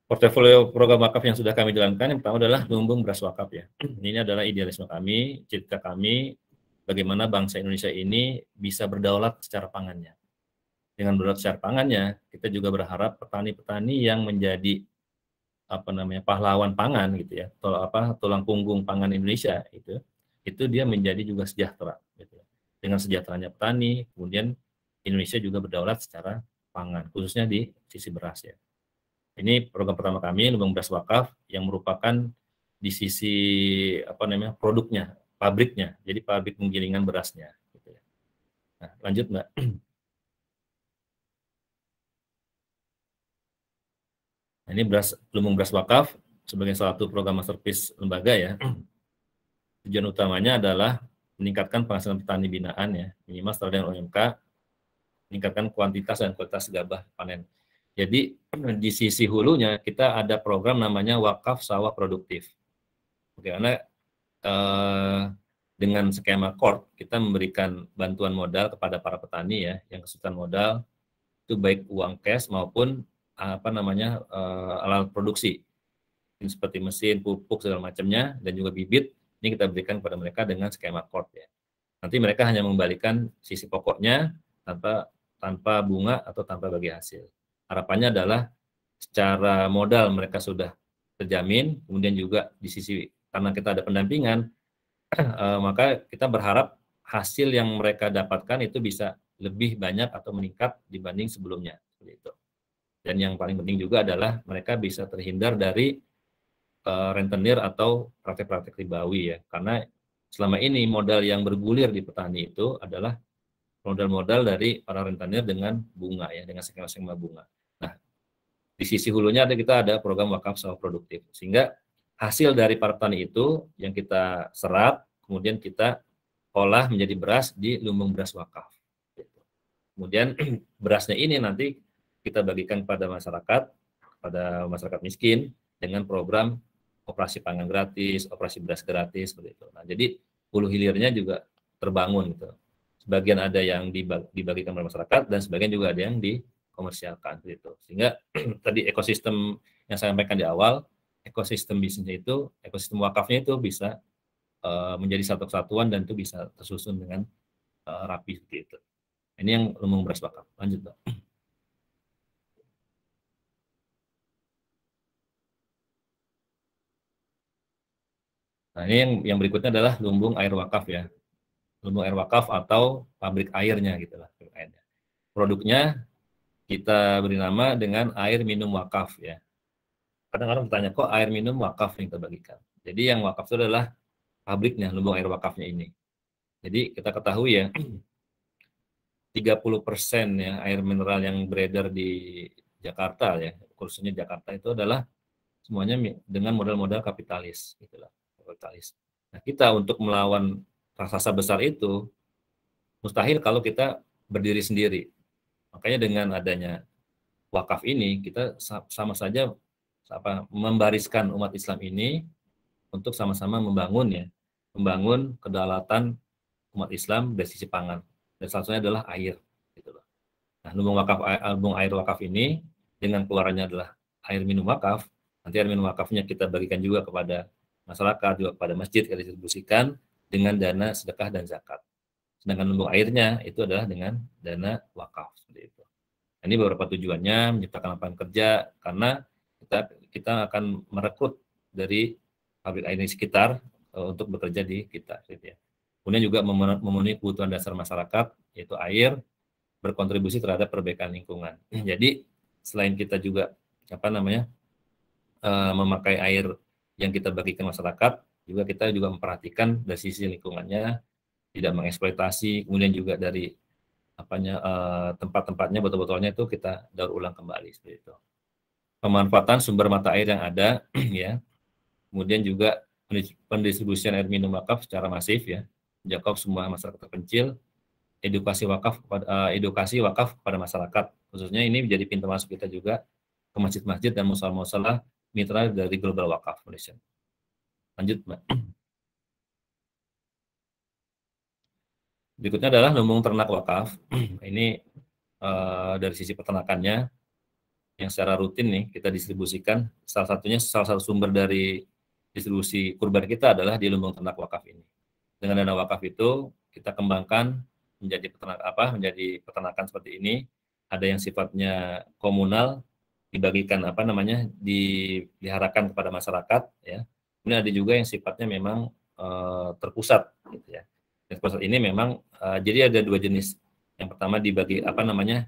S3: portfolio program wakaf yang sudah kami jalankan yang pertama adalah lumbung beras wakaf ya. Ini adalah idealisme kami, cita kami bagaimana bangsa Indonesia ini bisa berdaulat secara pangannya. Dengan berdaulat secara pangannya, kita juga berharap petani-petani yang menjadi apa namanya pahlawan pangan gitu ya atau apa tulang punggung pangan Indonesia itu itu dia menjadi juga sejahtera gitu ya. dengan sejahteranya petani kemudian Indonesia juga berdaulat secara pangan khususnya di sisi beras ya ini program pertama kami lubang beras wakaf yang merupakan di sisi apa namanya produknya pabriknya jadi pabrik penggilingan berasnya gitu ya. nah lanjut mbak Nah, ini beras, lumbung beras wakaf sebagai salah satu program masterpiece lembaga ya. Tujuan utamanya adalah meningkatkan penghasilan petani binaan ya, minimal setara dengan UMK, meningkatkan kuantitas dan kualitas gabah panen. Jadi di sisi hulunya kita ada program namanya wakaf sawah produktif. Bagaimana eh, dengan skema kord kita memberikan bantuan modal kepada para petani ya yang kesulitan modal itu baik uang cash maupun apa namanya uh, alat produksi seperti mesin, pupuk segala macamnya dan juga bibit ini kita berikan kepada mereka dengan skema kord ya. Nanti mereka hanya mengembalikan sisi pokoknya tanpa tanpa bunga atau tanpa bagi hasil. Harapannya adalah secara modal mereka sudah terjamin, kemudian juga di sisi karena kita ada pendampingan eh, maka kita berharap hasil yang mereka dapatkan itu bisa lebih banyak atau meningkat dibanding sebelumnya seperti itu. Dan yang paling penting juga adalah mereka bisa terhindar dari uh, rentenir atau praktek-praktek ribawi ya. Karena selama ini modal yang bergulir di petani itu adalah modal-modal dari para rentenir dengan bunga ya, dengan skema-skema bunga. Nah, di sisi hulunya ada kita ada program wakaf sawah produktif. Sehingga hasil dari para petani itu yang kita serap, kemudian kita olah menjadi beras di lumbung beras wakaf. Kemudian berasnya ini nanti kita bagikan pada masyarakat, pada masyarakat miskin dengan program operasi pangan gratis, operasi beras gratis begitu Nah, jadi hulu hilirnya juga terbangun gitu. Sebagian ada yang dibagikan kepada masyarakat dan sebagian juga ada yang dikomersialkan gitu. Sehingga tadi ekosistem yang saya sampaikan di awal, ekosistem bisnisnya itu, ekosistem wakafnya itu bisa uh, menjadi satu kesatuan dan itu bisa tersusun dengan uh, rapi seperti Ini yang lumung beras wakaf. Lanjut, Pak. Nah, ini yang, yang berikutnya adalah lumbung air wakaf ya. Lumbung air wakaf atau pabrik airnya gitu lah. Produknya kita beri nama dengan air minum wakaf ya. Kadang kadang bertanya, kok air minum wakaf yang terbagikan. Jadi yang wakaf itu adalah pabriknya, lumbung air wakafnya ini. Jadi kita ketahui ya, 30% ya air mineral yang beredar di Jakarta ya, khususnya Jakarta itu adalah semuanya dengan modal-modal kapitalis gitu lah kapitalis. Nah, kita untuk melawan raksasa besar itu mustahil kalau kita berdiri sendiri. Makanya dengan adanya wakaf ini kita sama saja apa membariskan umat Islam ini untuk sama-sama membangun ya, membangun kedaulatan umat Islam dari sisi pangan. Dan salah satunya adalah air gitu loh. Nah, lumbung wakaf lumbung air wakaf ini dengan keluarannya adalah air minum wakaf, nanti air minum wakafnya kita bagikan juga kepada masyarakat juga kepada masjid yang distribusikan dengan dana sedekah dan zakat sedangkan untuk airnya itu adalah dengan dana wakaf seperti itu nah, ini beberapa tujuannya menciptakan lapangan kerja karena kita kita akan merekrut dari pabrik air di sekitar uh, untuk bekerja di kita gitu ya. kemudian juga memenuhi kebutuhan dasar masyarakat yaitu air berkontribusi terhadap perbaikan lingkungan jadi selain kita juga apa namanya uh, memakai air yang kita bagi ke masyarakat juga kita juga memperhatikan dari sisi lingkungannya tidak mengeksploitasi kemudian juga dari apanya eh, tempat-tempatnya botol-botolnya itu kita daur ulang kembali seperti itu pemanfaatan sumber mata air yang ada ya kemudian juga pendistribusian air minum wakaf secara masif ya jangkau semua masyarakat terpencil edukasi wakaf eh, edukasi wakaf kepada masyarakat khususnya ini menjadi pintu masuk kita juga ke masjid-masjid dan musola-musola mitra dari Global Wakaf Foundation. Lanjut, Mbak. Berikutnya adalah lumbung ternak wakaf. Ini uh, dari sisi peternakannya yang secara rutin nih kita distribusikan. Salah satunya salah satu sumber dari distribusi kurban kita adalah di lumbung ternak wakaf ini. Dengan dana wakaf itu kita kembangkan menjadi peternak apa menjadi peternakan seperti ini. Ada yang sifatnya komunal, dibagikan apa namanya diharapkan kepada masyarakat ya Ini ada juga yang sifatnya memang uh, terpusat gitu ya yang terpusat ini memang uh, jadi ada dua jenis yang pertama dibagi apa namanya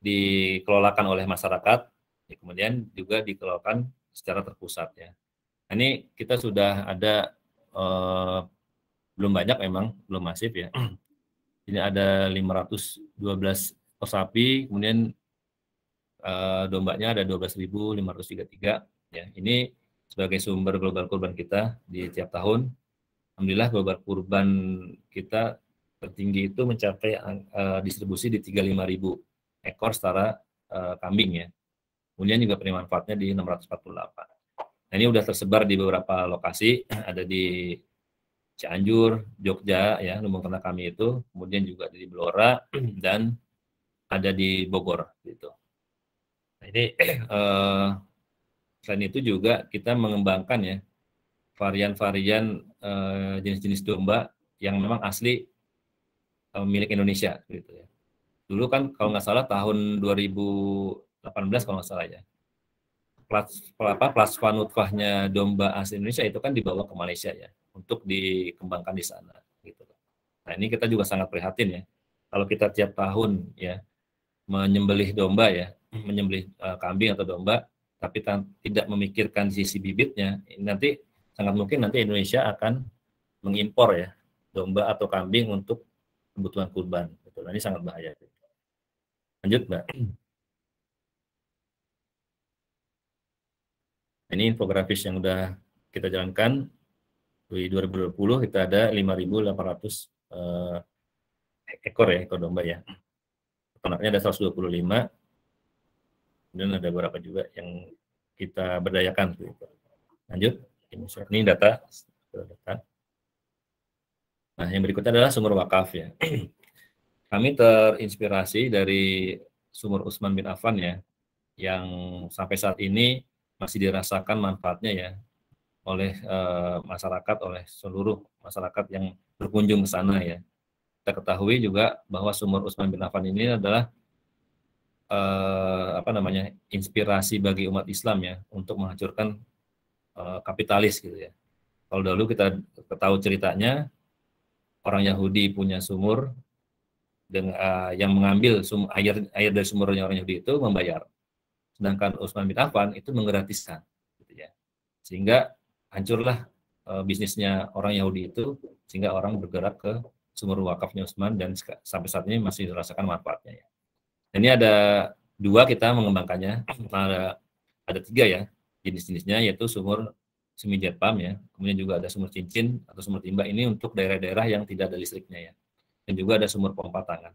S3: dikelolakan oleh masyarakat ya, kemudian juga dikelolakan secara terpusat ya nah, ini kita sudah ada uh, belum banyak memang belum masif ya ini ada 512 sapi kemudian Eh, dombanya ada 12.533 ya. Ini sebagai sumber global kurban kita di tiap tahun. Alhamdulillah global kurban kita tertinggi itu mencapai uh, distribusi di 35.000 ekor secara uh, eh, kambing ya. Kemudian juga manfaatnya di 648. Nah, ini sudah tersebar di beberapa lokasi, ada di Cianjur, Jogja ya, lumbung ternak kami itu, kemudian juga di Blora dan ada di Bogor gitu. Ini eh, selain itu juga kita mengembangkan ya varian-varian eh, jenis-jenis domba yang memang asli eh, milik Indonesia gitu ya. Dulu kan kalau nggak salah tahun 2018 kalau nggak salah ya. Plas, apa, plasma nutfahnya domba asli Indonesia itu kan dibawa ke Malaysia ya untuk dikembangkan di sana gitu. Nah ini kita juga sangat prihatin ya. Kalau kita tiap tahun ya menyembelih domba ya menyembelih uh, kambing atau domba tapi tidak memikirkan sisi bibitnya nanti sangat mungkin nanti Indonesia akan mengimpor ya domba atau kambing untuk kebutuhan kurban gitu. Nah, ini sangat bahaya lanjut mbak ini infografis yang sudah kita jalankan di 2020 kita ada 5.800 eh, ekor ya ekor domba ya ternaknya ada 125 kemudian ada beberapa juga yang kita berdayakan Lanjut, ini data. Nah, yang berikutnya adalah sumur wakaf ya. Kami terinspirasi dari sumur Usman bin Affan ya, yang sampai saat ini masih dirasakan manfaatnya ya oleh e, masyarakat, oleh seluruh masyarakat yang berkunjung ke sana ya. Kita ketahui juga bahwa sumur Usman bin Affan ini adalah Eh, apa namanya inspirasi bagi umat Islam ya untuk menghancurkan eh, kapitalis gitu ya. Kalau dulu kita ketahui ceritanya orang Yahudi punya sumur dengan uh, eh, yang mengambil sum, air air dari sumurnya orang Yahudi itu membayar. Sedangkan Utsman bin Affan itu menggratiskan gitu ya. Sehingga hancurlah uh, bisnisnya orang Yahudi itu sehingga orang bergerak ke sumur wakafnya Utsman dan sampai saat ini masih dirasakan manfaatnya ya. Ini ada dua kita mengembangkannya, ada, ada tiga ya jenis-jenisnya yaitu sumur semi jet ya, kemudian juga ada sumur cincin atau sumur timba ini untuk daerah-daerah yang tidak ada listriknya ya, dan juga ada sumur pompa tangan.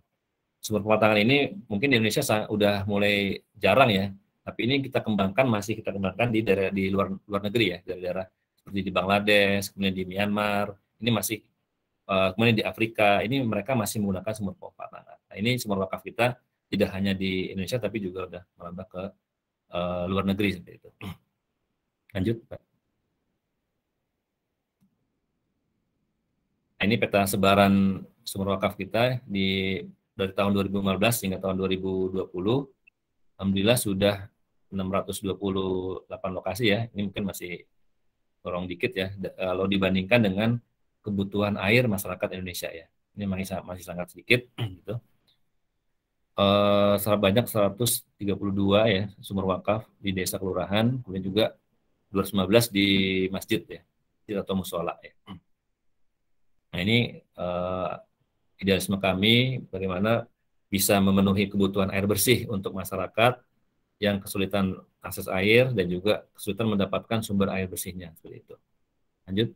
S3: Sumur pompa tangan ini mungkin di Indonesia sudah mulai jarang ya, tapi ini kita kembangkan masih kita kembangkan di daerah di luar luar negeri ya, dari daerah seperti di Bangladesh, kemudian di Myanmar, ini masih eh, kemudian di Afrika, ini mereka masih menggunakan sumur pompa tangan. Nah, ini sumur wakaf kita tidak hanya di Indonesia tapi juga sudah merambah ke uh, luar negeri seperti itu. Lanjut, Pak. Nah, ini peta sebaran sumber wakaf kita di dari tahun 2015 hingga tahun 2020. Alhamdulillah sudah 628 lokasi ya. Ini mungkin masih kurang dikit ya eh, kalau dibandingkan dengan kebutuhan air masyarakat Indonesia ya. Ini masih masih sangat sedikit gitu uh, banyak 132 ya sumber wakaf di desa kelurahan, kemudian juga 215 di masjid ya, masjid atau musola ya. Nah ini uh, idealisme kami bagaimana bisa memenuhi kebutuhan air bersih untuk masyarakat yang kesulitan akses air dan juga kesulitan mendapatkan sumber air bersihnya seperti itu. Lanjut.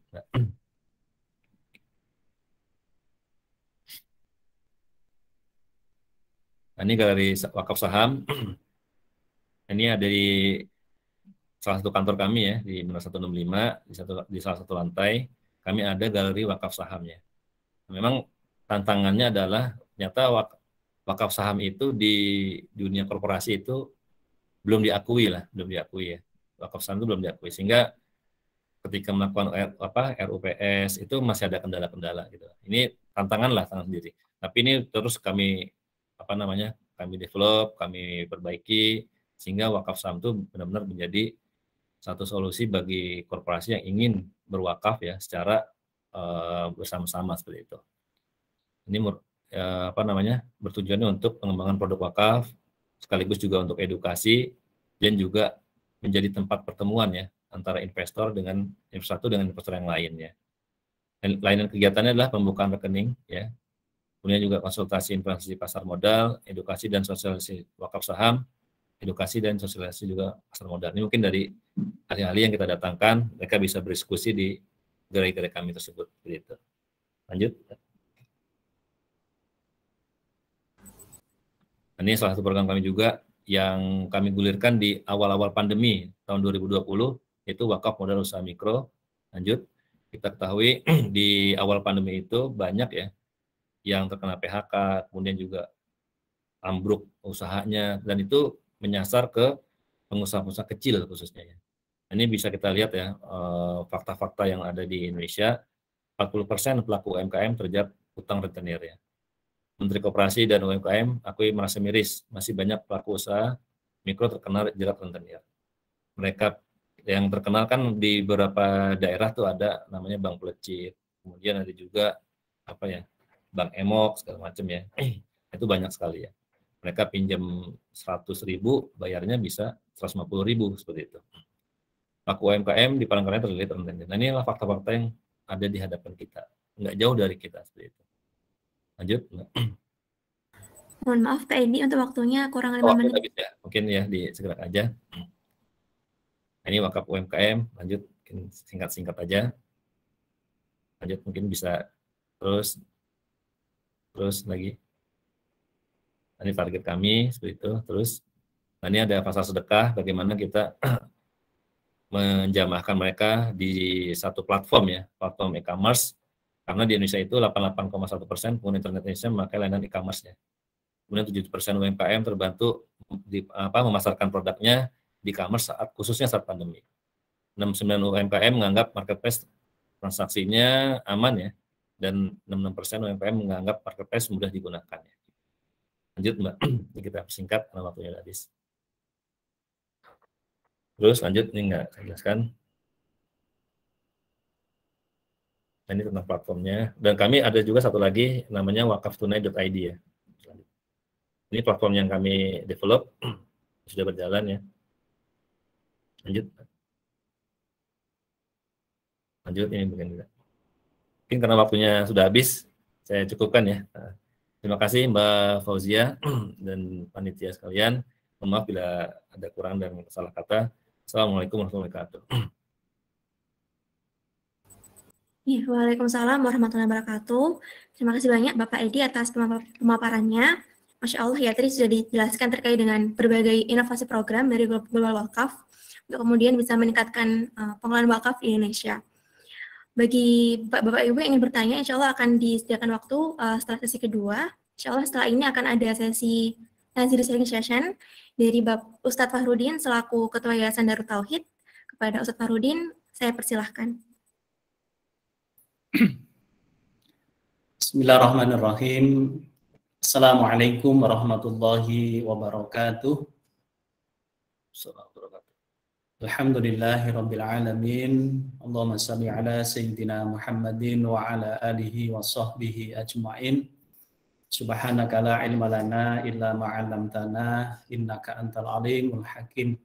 S3: Nah, ini galeri wakaf saham. ini ada di salah satu kantor kami ya di Menara 165 di satu di salah satu lantai kami ada galeri wakaf sahamnya. Memang tantangannya adalah nyata wak, wakaf saham itu di dunia korporasi itu belum diakui lah, belum diakui ya. Wakaf saham itu belum diakui sehingga ketika melakukan R, apa RUPS itu masih ada kendala-kendala gitu. Ini tantangan lah tantangan sendiri. Tapi ini terus kami apa namanya kami develop, kami perbaiki sehingga wakaf saham itu benar-benar menjadi satu solusi bagi korporasi yang ingin berwakaf ya secara uh, bersama-sama seperti itu. Ini uh, apa namanya bertujuannya untuk pengembangan produk wakaf sekaligus juga untuk edukasi dan juga menjadi tempat pertemuan ya antara investor dengan investor satu dengan investor yang lainnya. Lainan kegiatannya adalah pembukaan rekening ya kemudian juga konsultasi investasi pasar modal, edukasi dan sosialisasi wakaf saham, edukasi dan sosialisasi juga pasar modal. Ini mungkin dari ahli-ahli yang kita datangkan, mereka bisa berdiskusi di gerai-gerai kami tersebut. Begitu. Lanjut. Nah, ini salah satu program kami juga yang kami gulirkan di awal-awal pandemi tahun 2020 itu wakaf modal usaha mikro. Lanjut, kita ketahui di awal pandemi itu banyak ya yang terkena PHK, kemudian juga ambruk usahanya, dan itu menyasar ke pengusaha-pengusaha kecil khususnya. Ya. Ini bisa kita lihat ya, eh, fakta-fakta yang ada di Indonesia, 40% pelaku UMKM terjerat utang rentenir ya. Menteri Koperasi dan UMKM akui merasa miris, masih banyak pelaku usaha mikro terkena jerat rentenir. Mereka yang terkenal kan di beberapa daerah tuh ada namanya bank pelecit, kemudian ada juga apa ya bank emok segala macam ya eh. itu banyak sekali ya mereka pinjam 100 ribu bayarnya bisa 150 ribu seperti itu Laku UMKM di Palangkaraya terlihat, rendah. nah inilah fakta-fakta yang ada di hadapan kita nggak jauh dari kita seperti itu lanjut
S1: mohon maaf Pak Edi untuk waktunya kurang lima oh, menit
S3: ya. mungkin ya segera aja nah, ini wakaf UMKM lanjut singkat-singkat aja lanjut mungkin bisa terus terus lagi nah, ini target kami seperti itu terus nah ini ada pasar sedekah bagaimana kita menjamahkan mereka di satu platform ya platform e-commerce karena di Indonesia itu 88,1 persen pengguna internet Indonesia memakai layanan e commerce ya. Kemudian 70 persen UMKM terbantu di, apa, memasarkan produknya di e-commerce saat khususnya saat pandemi. 69 UMKM menganggap marketplace transaksinya aman ya dan 66% UMKM menganggap marketplace mudah digunakan. Ya. Lanjut Mbak, ini kita singkat karena waktunya habis. Terus lanjut, ini nggak saya jelaskan. Nah, ini tentang platformnya. Dan kami ada juga satu lagi namanya wakaftunai.id ya. Ini platform yang kami develop, sudah berjalan ya. Lanjut. Lanjut ini bukan juga. Mungkin karena waktunya sudah habis, saya cukupkan ya. Nah, terima kasih Mbak Fauzia dan panitia sekalian. maaf bila ada kurang dan salah kata. Assalamualaikum warahmatullahi wabarakatuh.
S1: Waalaikumsalam warahmatullahi wabarakatuh. Terima kasih banyak Bapak Edi atas pemaparannya. Masya Allah ya, tadi sudah dijelaskan terkait dengan berbagai inovasi program dari Global Wakaf untuk kemudian bisa meningkatkan uh, pengelolaan wakaf di Indonesia. Bagi Bapak-Bapak Ibu yang ingin bertanya, insya Allah akan disediakan waktu uh, setelah sesi kedua. Insya Allah setelah ini akan ada sesi Nazir Sharing Session dari Ustadz Fahrudin selaku Ketua Yayasan Darut Tauhid. Kepada Ustadz Fahrudin, saya persilahkan.
S4: Bismillahirrahmanirrahim. Assalamualaikum warahmatullahi wabarakatuh. So, Alhamdulillahirrabbilalamin Allahumma salli ala Sayyidina Muhammadin wa ala alihi wa sahbihi ajma'in Subhanaka la ilma lana illa ma'alamtana innaka antal alimul hakim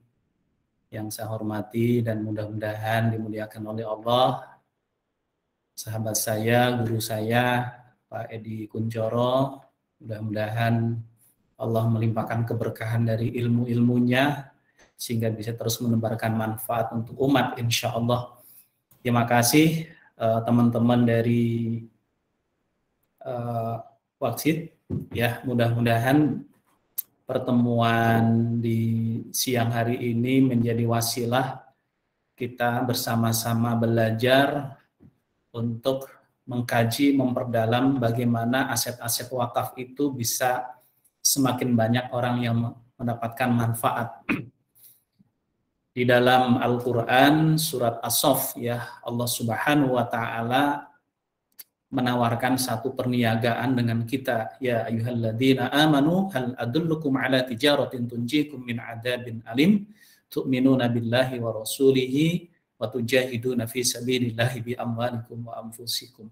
S4: yang saya hormati dan mudah-mudahan dimuliakan oleh Allah sahabat saya, guru saya Pak Edi Kunjoro mudah-mudahan Allah melimpahkan keberkahan dari ilmu-ilmunya sehingga bisa terus menebarkan manfaat untuk umat insya Allah. Terima kasih eh, teman-teman uh, dari uh, Waksit. Ya, mudah-mudahan pertemuan di siang hari ini menjadi wasilah kita bersama-sama belajar untuk mengkaji, memperdalam bagaimana aset-aset wakaf itu bisa semakin banyak orang yang mendapatkan manfaat di dalam Al-Quran surat As-Sof ya Allah Subhanahu wa taala menawarkan satu perniagaan dengan kita ya ayuhalladzina amanu hal adullukum ala tijaratin tunjikum min adabin alim tu'minuna billahi wa rasulihi wa tujahiduna fi sabilillahi bi amwalikum wa anfusikum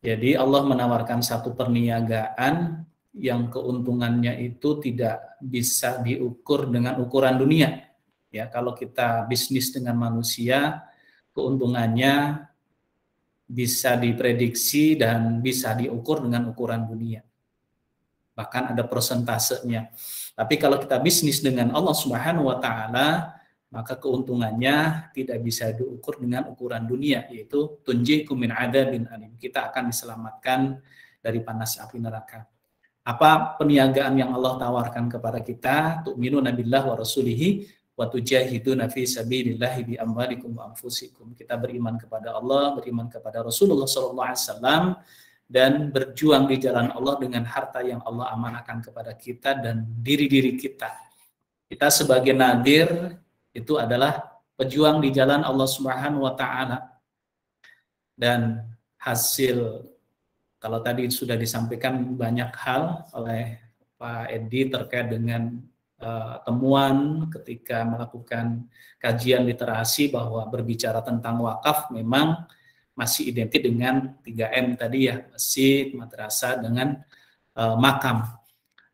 S4: jadi Allah menawarkan satu perniagaan yang keuntungannya itu tidak bisa diukur dengan ukuran dunia. Ya, kalau kita bisnis dengan manusia, keuntungannya bisa diprediksi dan bisa diukur dengan ukuran dunia. Bahkan ada persentasenya. Tapi kalau kita bisnis dengan Allah Subhanahu wa taala, maka keuntungannya tidak bisa diukur dengan ukuran dunia yaitu tunjiku min adabin alim. Kita akan diselamatkan dari panas api neraka apa peniagaan yang Allah tawarkan kepada kita tu'minu billah wa rasulihi wa tujahiduna fi sabilillahi bi amwalikum wa anfusikum kita beriman kepada Allah beriman kepada Rasulullah sallallahu alaihi wasallam dan berjuang di jalan Allah dengan harta yang Allah amanahkan kepada kita dan diri-diri kita kita sebagai nadir itu adalah pejuang di jalan Allah Subhanahu wa taala dan hasil kalau tadi sudah disampaikan banyak hal oleh Pak Edi terkait dengan uh, temuan ketika melakukan kajian literasi bahwa berbicara tentang wakaf memang masih identik dengan 3M tadi ya, masjid, madrasah dengan uh, makam.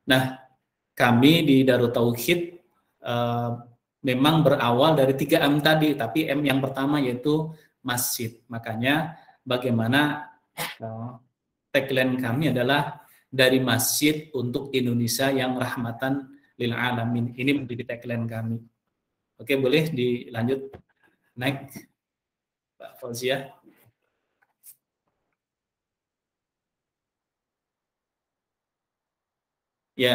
S4: Nah, kami di Darut Tauhid uh, memang berawal dari 3M tadi, tapi M yang pertama yaitu masjid. Makanya bagaimana uh, tagline kami adalah dari masjid untuk Indonesia yang rahmatan lil alamin. Ini menjadi tagline kami. Oke, boleh dilanjut naik Pak Fauzia. Ya. ya,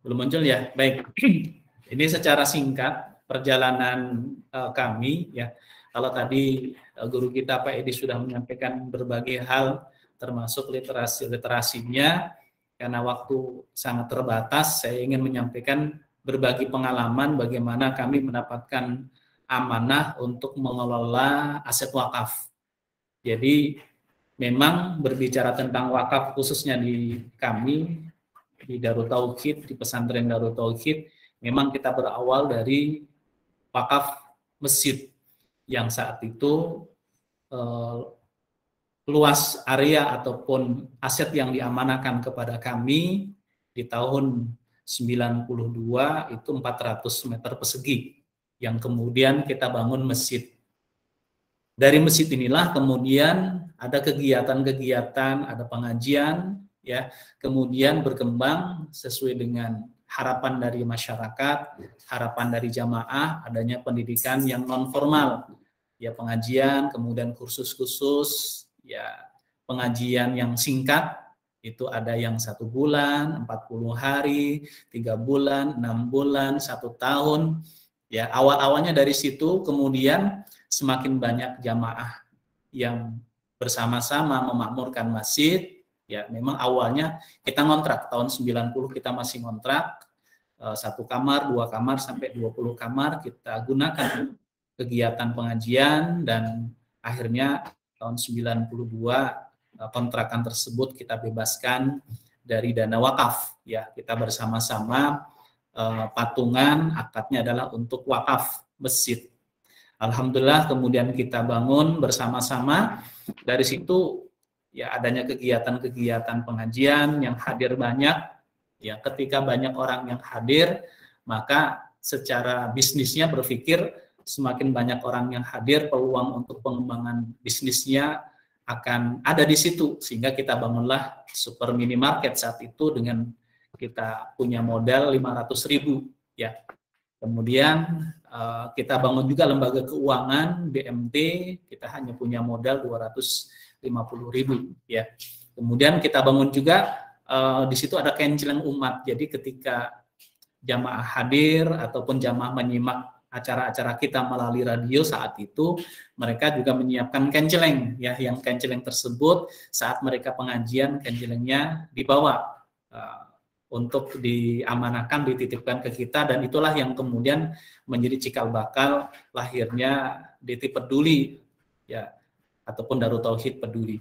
S4: belum muncul ya. Baik, ini secara singkat perjalanan uh, kami ya. Kalau tadi uh, guru kita Pak Edi sudah menyampaikan berbagai hal termasuk literasi-literasinya karena waktu sangat terbatas saya ingin menyampaikan berbagi pengalaman bagaimana kami mendapatkan amanah untuk mengelola aset wakaf. Jadi memang berbicara tentang wakaf khususnya di kami di Darut Tauhid, di pesantren Darut Tauhid, memang kita berawal dari wakaf masjid yang saat itu eh, luas area ataupun aset yang diamanakan kepada kami di tahun 92 itu 400 meter persegi yang kemudian kita bangun masjid. Dari masjid inilah kemudian ada kegiatan-kegiatan, ada pengajian ya, kemudian berkembang sesuai dengan harapan dari masyarakat, harapan dari jamaah adanya pendidikan yang non formal. Ya pengajian, kemudian kursus-kursus ya pengajian yang singkat itu ada yang satu bulan, 40 hari, tiga bulan, enam bulan, satu tahun. Ya awal-awalnya dari situ, kemudian semakin banyak jamaah yang bersama-sama memakmurkan masjid. Ya memang awalnya kita ngontrak tahun 90 kita masih ngontrak eh, satu kamar, dua kamar sampai 20 kamar kita gunakan kegiatan pengajian dan akhirnya tahun 92 eh, kontrakan tersebut kita bebaskan dari dana wakaf ya kita bersama-sama uh, patungan akadnya adalah untuk wakaf masjid alhamdulillah kemudian kita bangun bersama-sama dari situ ya adanya kegiatan-kegiatan pengajian yang hadir banyak ya ketika banyak orang yang hadir maka secara bisnisnya berpikir semakin banyak orang yang hadir, peluang untuk pengembangan bisnisnya akan ada di situ. Sehingga kita bangunlah super minimarket saat itu dengan kita punya modal 500 ya. eh, ribu. Ya. Kemudian kita bangun juga lembaga eh, keuangan, BMT, kita hanya punya modal 250 ribu. Ya. Kemudian kita bangun juga di situ ada kencelan umat. Jadi ketika jamaah hadir ataupun jamaah menyimak acara-acara kita melalui radio saat itu mereka juga menyiapkan kenceleng ya yang kenceleng tersebut saat mereka pengajian kencelengnya dibawa uh, untuk diamanakan dititipkan ke kita dan itulah yang kemudian menjadi cikal bakal lahirnya DT Peduli ya ataupun Darut Tauhid Peduli.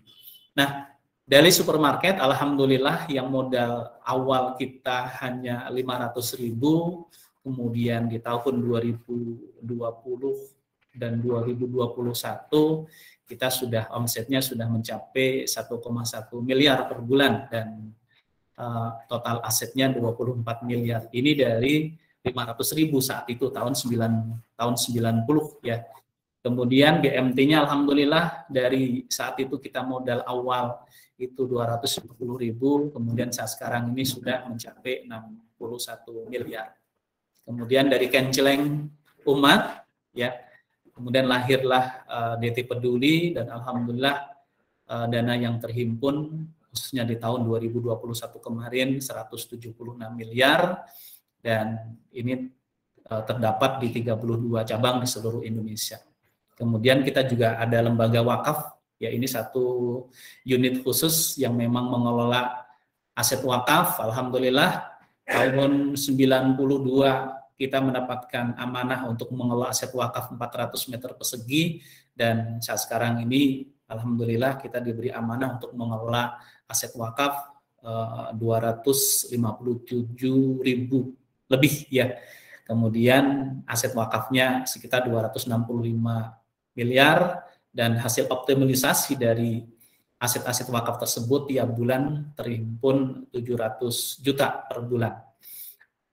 S4: Nah, dari supermarket alhamdulillah yang modal awal kita hanya ratus ribu kemudian di tahun 2020 dan 2021 kita sudah omsetnya sudah mencapai 1,1 miliar per bulan dan uh, total asetnya 24 miliar. Ini dari 500 ribu saat itu tahun 9 tahun 90 ya. Kemudian GMT-nya alhamdulillah dari saat itu kita modal awal itu 250 ribu, kemudian saat sekarang ini sudah mencapai 61 miliar kemudian dari Kenceleng Umat ya kemudian lahirlah uh, eh, DT Peduli dan alhamdulillah uh, dana yang terhimpun khususnya di tahun 2021 kemarin 176 miliar dan ini uh, terdapat di 32 cabang di seluruh Indonesia. Kemudian kita juga ada lembaga wakaf ya ini satu unit khusus yang memang mengelola aset wakaf alhamdulillah tahun 92 kita mendapatkan amanah untuk mengelola aset wakaf 400 meter persegi dan saat sekarang ini alhamdulillah kita diberi amanah untuk mengelola aset wakaf eh, 257 ribu lebih ya. Kemudian aset wakafnya sekitar 265 miliar dan hasil optimalisasi dari aset-aset wakaf tersebut tiap bulan terhimpun 700 juta per bulan.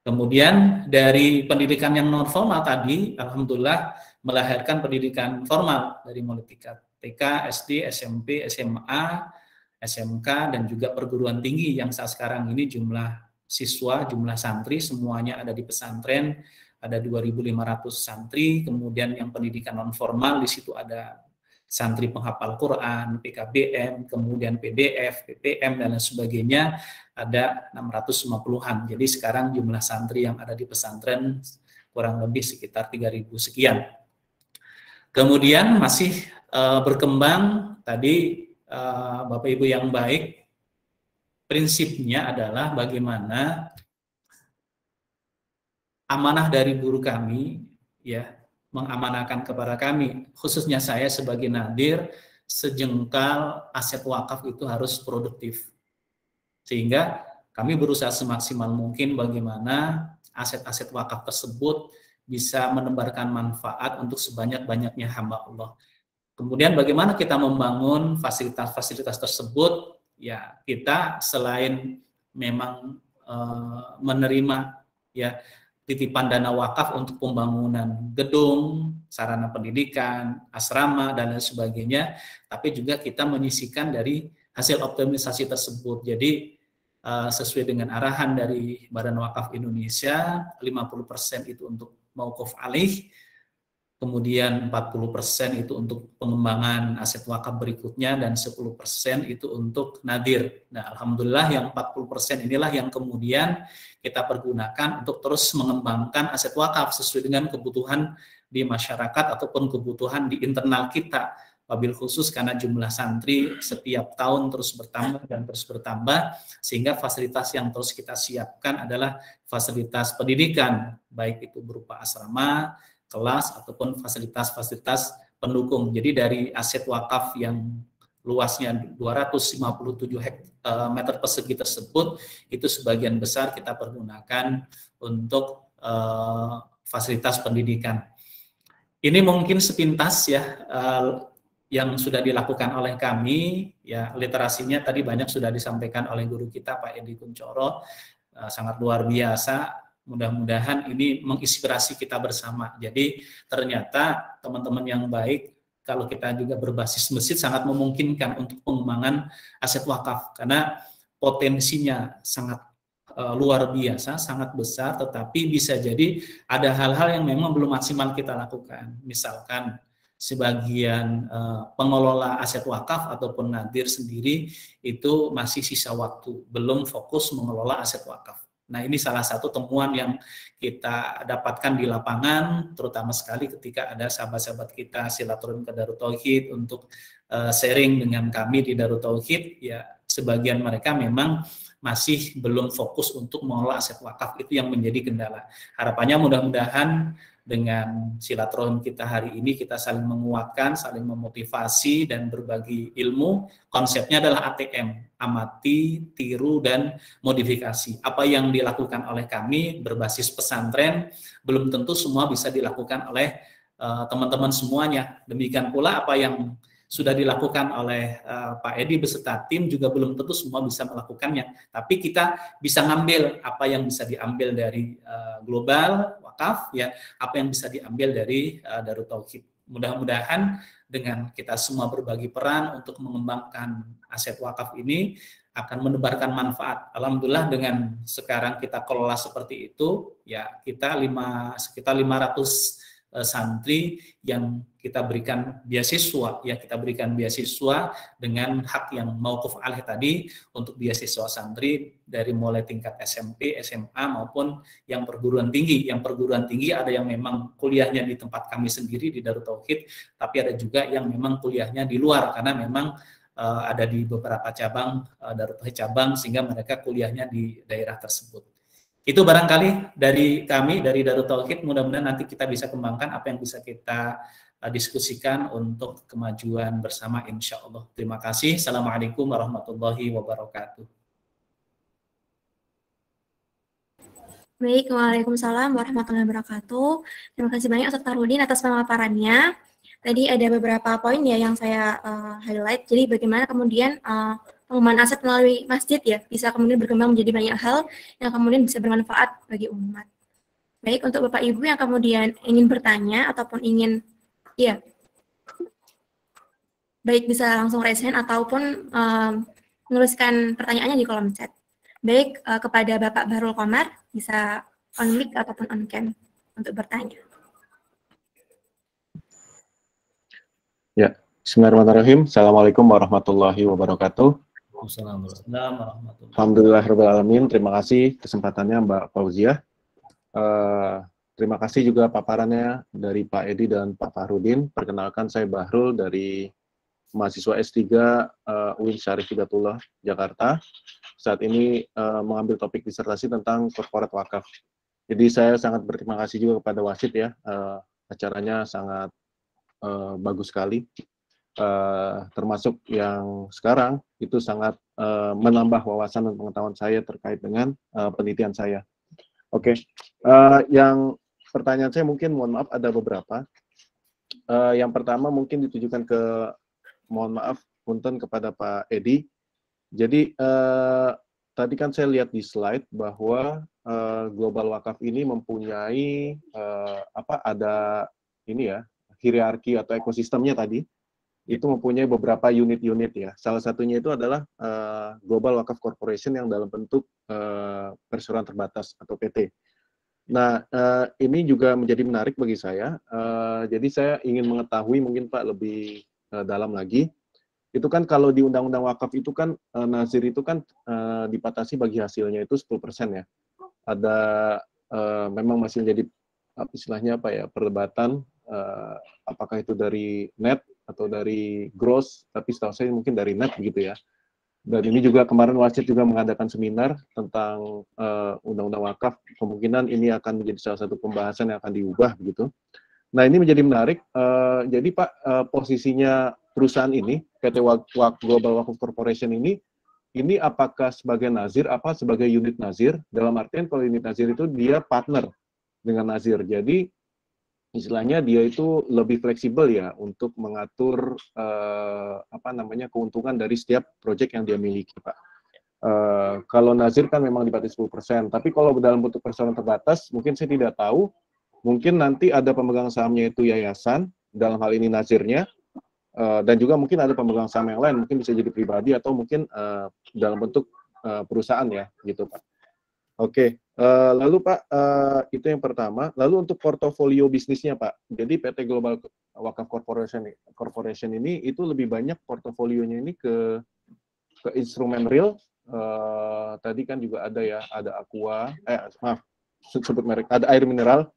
S4: Kemudian dari pendidikan yang non formal tadi, alhamdulillah melahirkan pendidikan formal dari mulai TK, SD, SMP, SMA, SMK dan juga perguruan tinggi yang saat sekarang ini jumlah siswa, jumlah santri semuanya ada di pesantren, ada 2.500 santri, kemudian yang pendidikan non formal di situ ada santri penghafal Quran, PKBM, kemudian PDF, PPM, dan lain sebagainya, ada 650-an. Jadi sekarang jumlah santri yang ada di pesantren kurang lebih sekitar 3.000 sekian. Kemudian masih uh, berkembang tadi uh, Bapak Ibu yang baik, prinsipnya adalah bagaimana amanah dari guru kami ya mengamanakan kepada kami, khususnya saya sebagai nadir, sejengkal aset wakaf itu harus produktif. Sehingga kami berusaha semaksimal mungkin bagaimana aset-aset wakaf tersebut bisa menembarkan manfaat untuk sebanyak-banyaknya hamba Allah. Kemudian bagaimana kita membangun fasilitas-fasilitas tersebut? Ya, kita selain memang eh, menerima ya titipan dana wakaf untuk pembangunan gedung, sarana pendidikan, asrama, dan lain sebagainya. Tapi juga kita menyisikan dari hasil optimisasi tersebut. Jadi eh, sesuai dengan arahan dari Badan Wakaf Indonesia, 50% itu untuk mauquf alih, kemudian 40% itu untuk pengembangan aset wakaf berikutnya dan 10% itu untuk nadir. Nah, alhamdulillah yang 40% inilah yang kemudian kita pergunakan untuk terus mengembangkan aset wakaf sesuai dengan kebutuhan di masyarakat ataupun kebutuhan di internal kita. Wabil khusus karena jumlah santri setiap tahun terus bertambah dan terus bertambah sehingga fasilitas yang terus kita siapkan adalah fasilitas pendidikan baik itu berupa asrama kelas ataupun fasilitas-fasilitas pendukung. Jadi dari aset wakaf yang luasnya 257 eh, meter persegi tersebut itu sebagian besar kita pergunakan untuk uh, fasilitas pendidikan. Ini mungkin sepintas ya uh, yang sudah dilakukan oleh kami ya literasinya tadi banyak sudah disampaikan oleh guru kita Pak Edi Kuncoro sangat luar biasa Mudah-mudahan ini menginspirasi kita bersama. Jadi ternyata teman-teman yang baik kalau kita juga berbasis masjid sangat memungkinkan untuk pengembangan aset wakaf karena potensinya sangat e, luar biasa, sangat besar tetapi bisa jadi ada hal-hal yang memang belum maksimal kita lakukan. Misalkan sebagian e, pengelola aset wakaf ataupun nadir sendiri itu masih sisa waktu, belum fokus mengelola aset wakaf. Nah, ini salah satu temuan yang kita dapatkan di lapangan, terutama sekali ketika ada sahabat-sahabat kita silaturahim ke Darut Tauhid untuk eh, sharing dengan kami di Darut Tauhid, ya sebagian mereka memang masih belum fokus untuk mengelola aset wakaf itu yang menjadi kendala. Harapannya mudah-mudahan dengan silaturahim kita hari ini kita saling menguatkan, saling memotivasi dan berbagi ilmu. Konsepnya adalah ATM, amati, tiru dan modifikasi. Apa yang dilakukan oleh kami berbasis pesantren belum tentu semua bisa dilakukan oleh eh, teman-teman uh, semuanya. Demikian pula apa yang sudah dilakukan oleh uh, Pak Edi beserta tim juga belum tentu semua bisa melakukannya. Tapi kita bisa ngambil apa yang bisa diambil dari uh, global wakaf ya apa yang bisa diambil dari uh, Darut Tauhid. Mudah-mudahan dengan kita semua berbagi peran untuk mengembangkan aset wakaf ini akan menebarkan manfaat. Alhamdulillah dengan sekarang kita kelola seperti itu, ya kita lima sekitar 500 Eh, santri yang kita berikan beasiswa ya kita berikan beasiswa dengan hak yang mau kufalih tadi untuk beasiswa santri dari mulai tingkat SMP, SMA maupun yang perguruan tinggi. Yang perguruan tinggi ada yang memang kuliahnya di tempat kami sendiri di Darut Tauhid, tapi ada juga yang memang kuliahnya di luar karena memang eh, ada di beberapa cabang uh, Darut Tauhid cabang sehingga mereka kuliahnya di daerah tersebut. Itu barangkali dari kami dari Darut Tauhid mudah-mudahan nanti kita bisa kembangkan apa yang bisa kita uh, diskusikan untuk kemajuan bersama insya Allah. Terima kasih. Assalamualaikum warahmatullahi wabarakatuh.
S1: Baik, Waalaikumsalam warahmatullahi wabarakatuh. Terima kasih banyak Ustaz Tarudin atas pemaparannya. Tadi ada beberapa poin ya yang saya uh, highlight. Jadi bagaimana kemudian uh, pengumuman aset melalui masjid ya bisa kemudian berkembang menjadi banyak hal yang kemudian bisa bermanfaat bagi umat. Baik untuk Bapak Ibu yang kemudian ingin bertanya ataupun ingin ya baik bisa langsung raise hand ataupun uh, menuliskan pertanyaannya di kolom chat. Baik uh, kepada Bapak Barul Komar bisa on mic ataupun on cam untuk bertanya.
S5: Ya, Bismillahirrahmanirrahim. Assalamualaikum warahmatullahi wabarakatuh.
S4: Alhamdulillah
S5: Rabbil alamin. Terima kasih kesempatannya Mbak Fauzia. Uh, terima kasih juga paparannya dari Pak Edi dan Pak Fahrudin. Perkenalkan saya Bahrul dari mahasiswa S3 uh, eh, UIN Syarif Hidayatullah Jakarta. Saat ini uh, mengambil topik disertasi tentang korporat wakaf. Jadi saya sangat berterima kasih juga kepada wasit ya. Uh, acaranya sangat uh, bagus sekali uh, termasuk yang sekarang itu sangat uh, menambah wawasan dan pengetahuan saya terkait dengan uh, penelitian saya. Oke, okay. uh, yang pertanyaan saya mungkin mohon maaf ada beberapa. Uh, yang pertama mungkin ditujukan ke mohon maaf punten kepada Pak Edi. Jadi uh, tadi kan saya lihat di slide bahwa uh, global wakaf ini mempunyai uh, apa ada ini ya hierarki atau ekosistemnya tadi itu mempunyai beberapa unit-unit ya. Salah satunya itu adalah uh, Global Wakaf Corporation yang dalam bentuk uh, perseroan terbatas atau PT. Nah, uh, ini juga menjadi menarik bagi saya. Uh, jadi saya ingin mengetahui mungkin Pak lebih uh, dalam lagi. Itu kan kalau di Undang-Undang Wakaf itu kan uh, nazir itu kan uh, dipatasi bagi hasilnya itu 10% ya. Ada uh, memang masih menjadi istilahnya apa ya perdebatan uh, apakah itu dari net atau dari gross, tapi setahu saya mungkin dari net begitu ya. Dan ini juga kemarin wasit juga mengadakan seminar tentang undang eh, undang-undang wakaf. Kemungkinan ini akan menjadi salah satu pembahasan yang akan diubah begitu. Nah ini menjadi menarik. Uh, jadi Pak uh, posisinya perusahaan ini PT Wak Global Wakaf Corporation ini ini apakah sebagai nazir apa sebagai unit nazir dalam artian kalau unit nazir itu dia partner dengan nazir jadi istilahnya dia itu lebih fleksibel ya untuk mengatur uh, apa namanya keuntungan dari setiap proyek yang dia miliki pak. Uh, kalau Nazir kan memang dibatasi 10%, persen tapi kalau dalam bentuk persoalan terbatas, mungkin saya tidak tahu, mungkin nanti ada pemegang sahamnya itu yayasan, dalam hal ini Nazirnya, uh, dan juga mungkin ada pemegang saham yang lain, mungkin bisa jadi pribadi atau mungkin uh, dalam bentuk uh, perusahaan ya, gitu Pak. Oke, Eh, lalu Pak, uh, itu yang pertama. Lalu untuk portofolio bisnisnya Pak, jadi PT Global Wakaf Corporation, Corporation ini itu lebih banyak portofolionya ini ke ke instrumen real. Uh, tadi kan juga ada ya, ada Aqua, eh maaf, sebut merek, ada air mineral,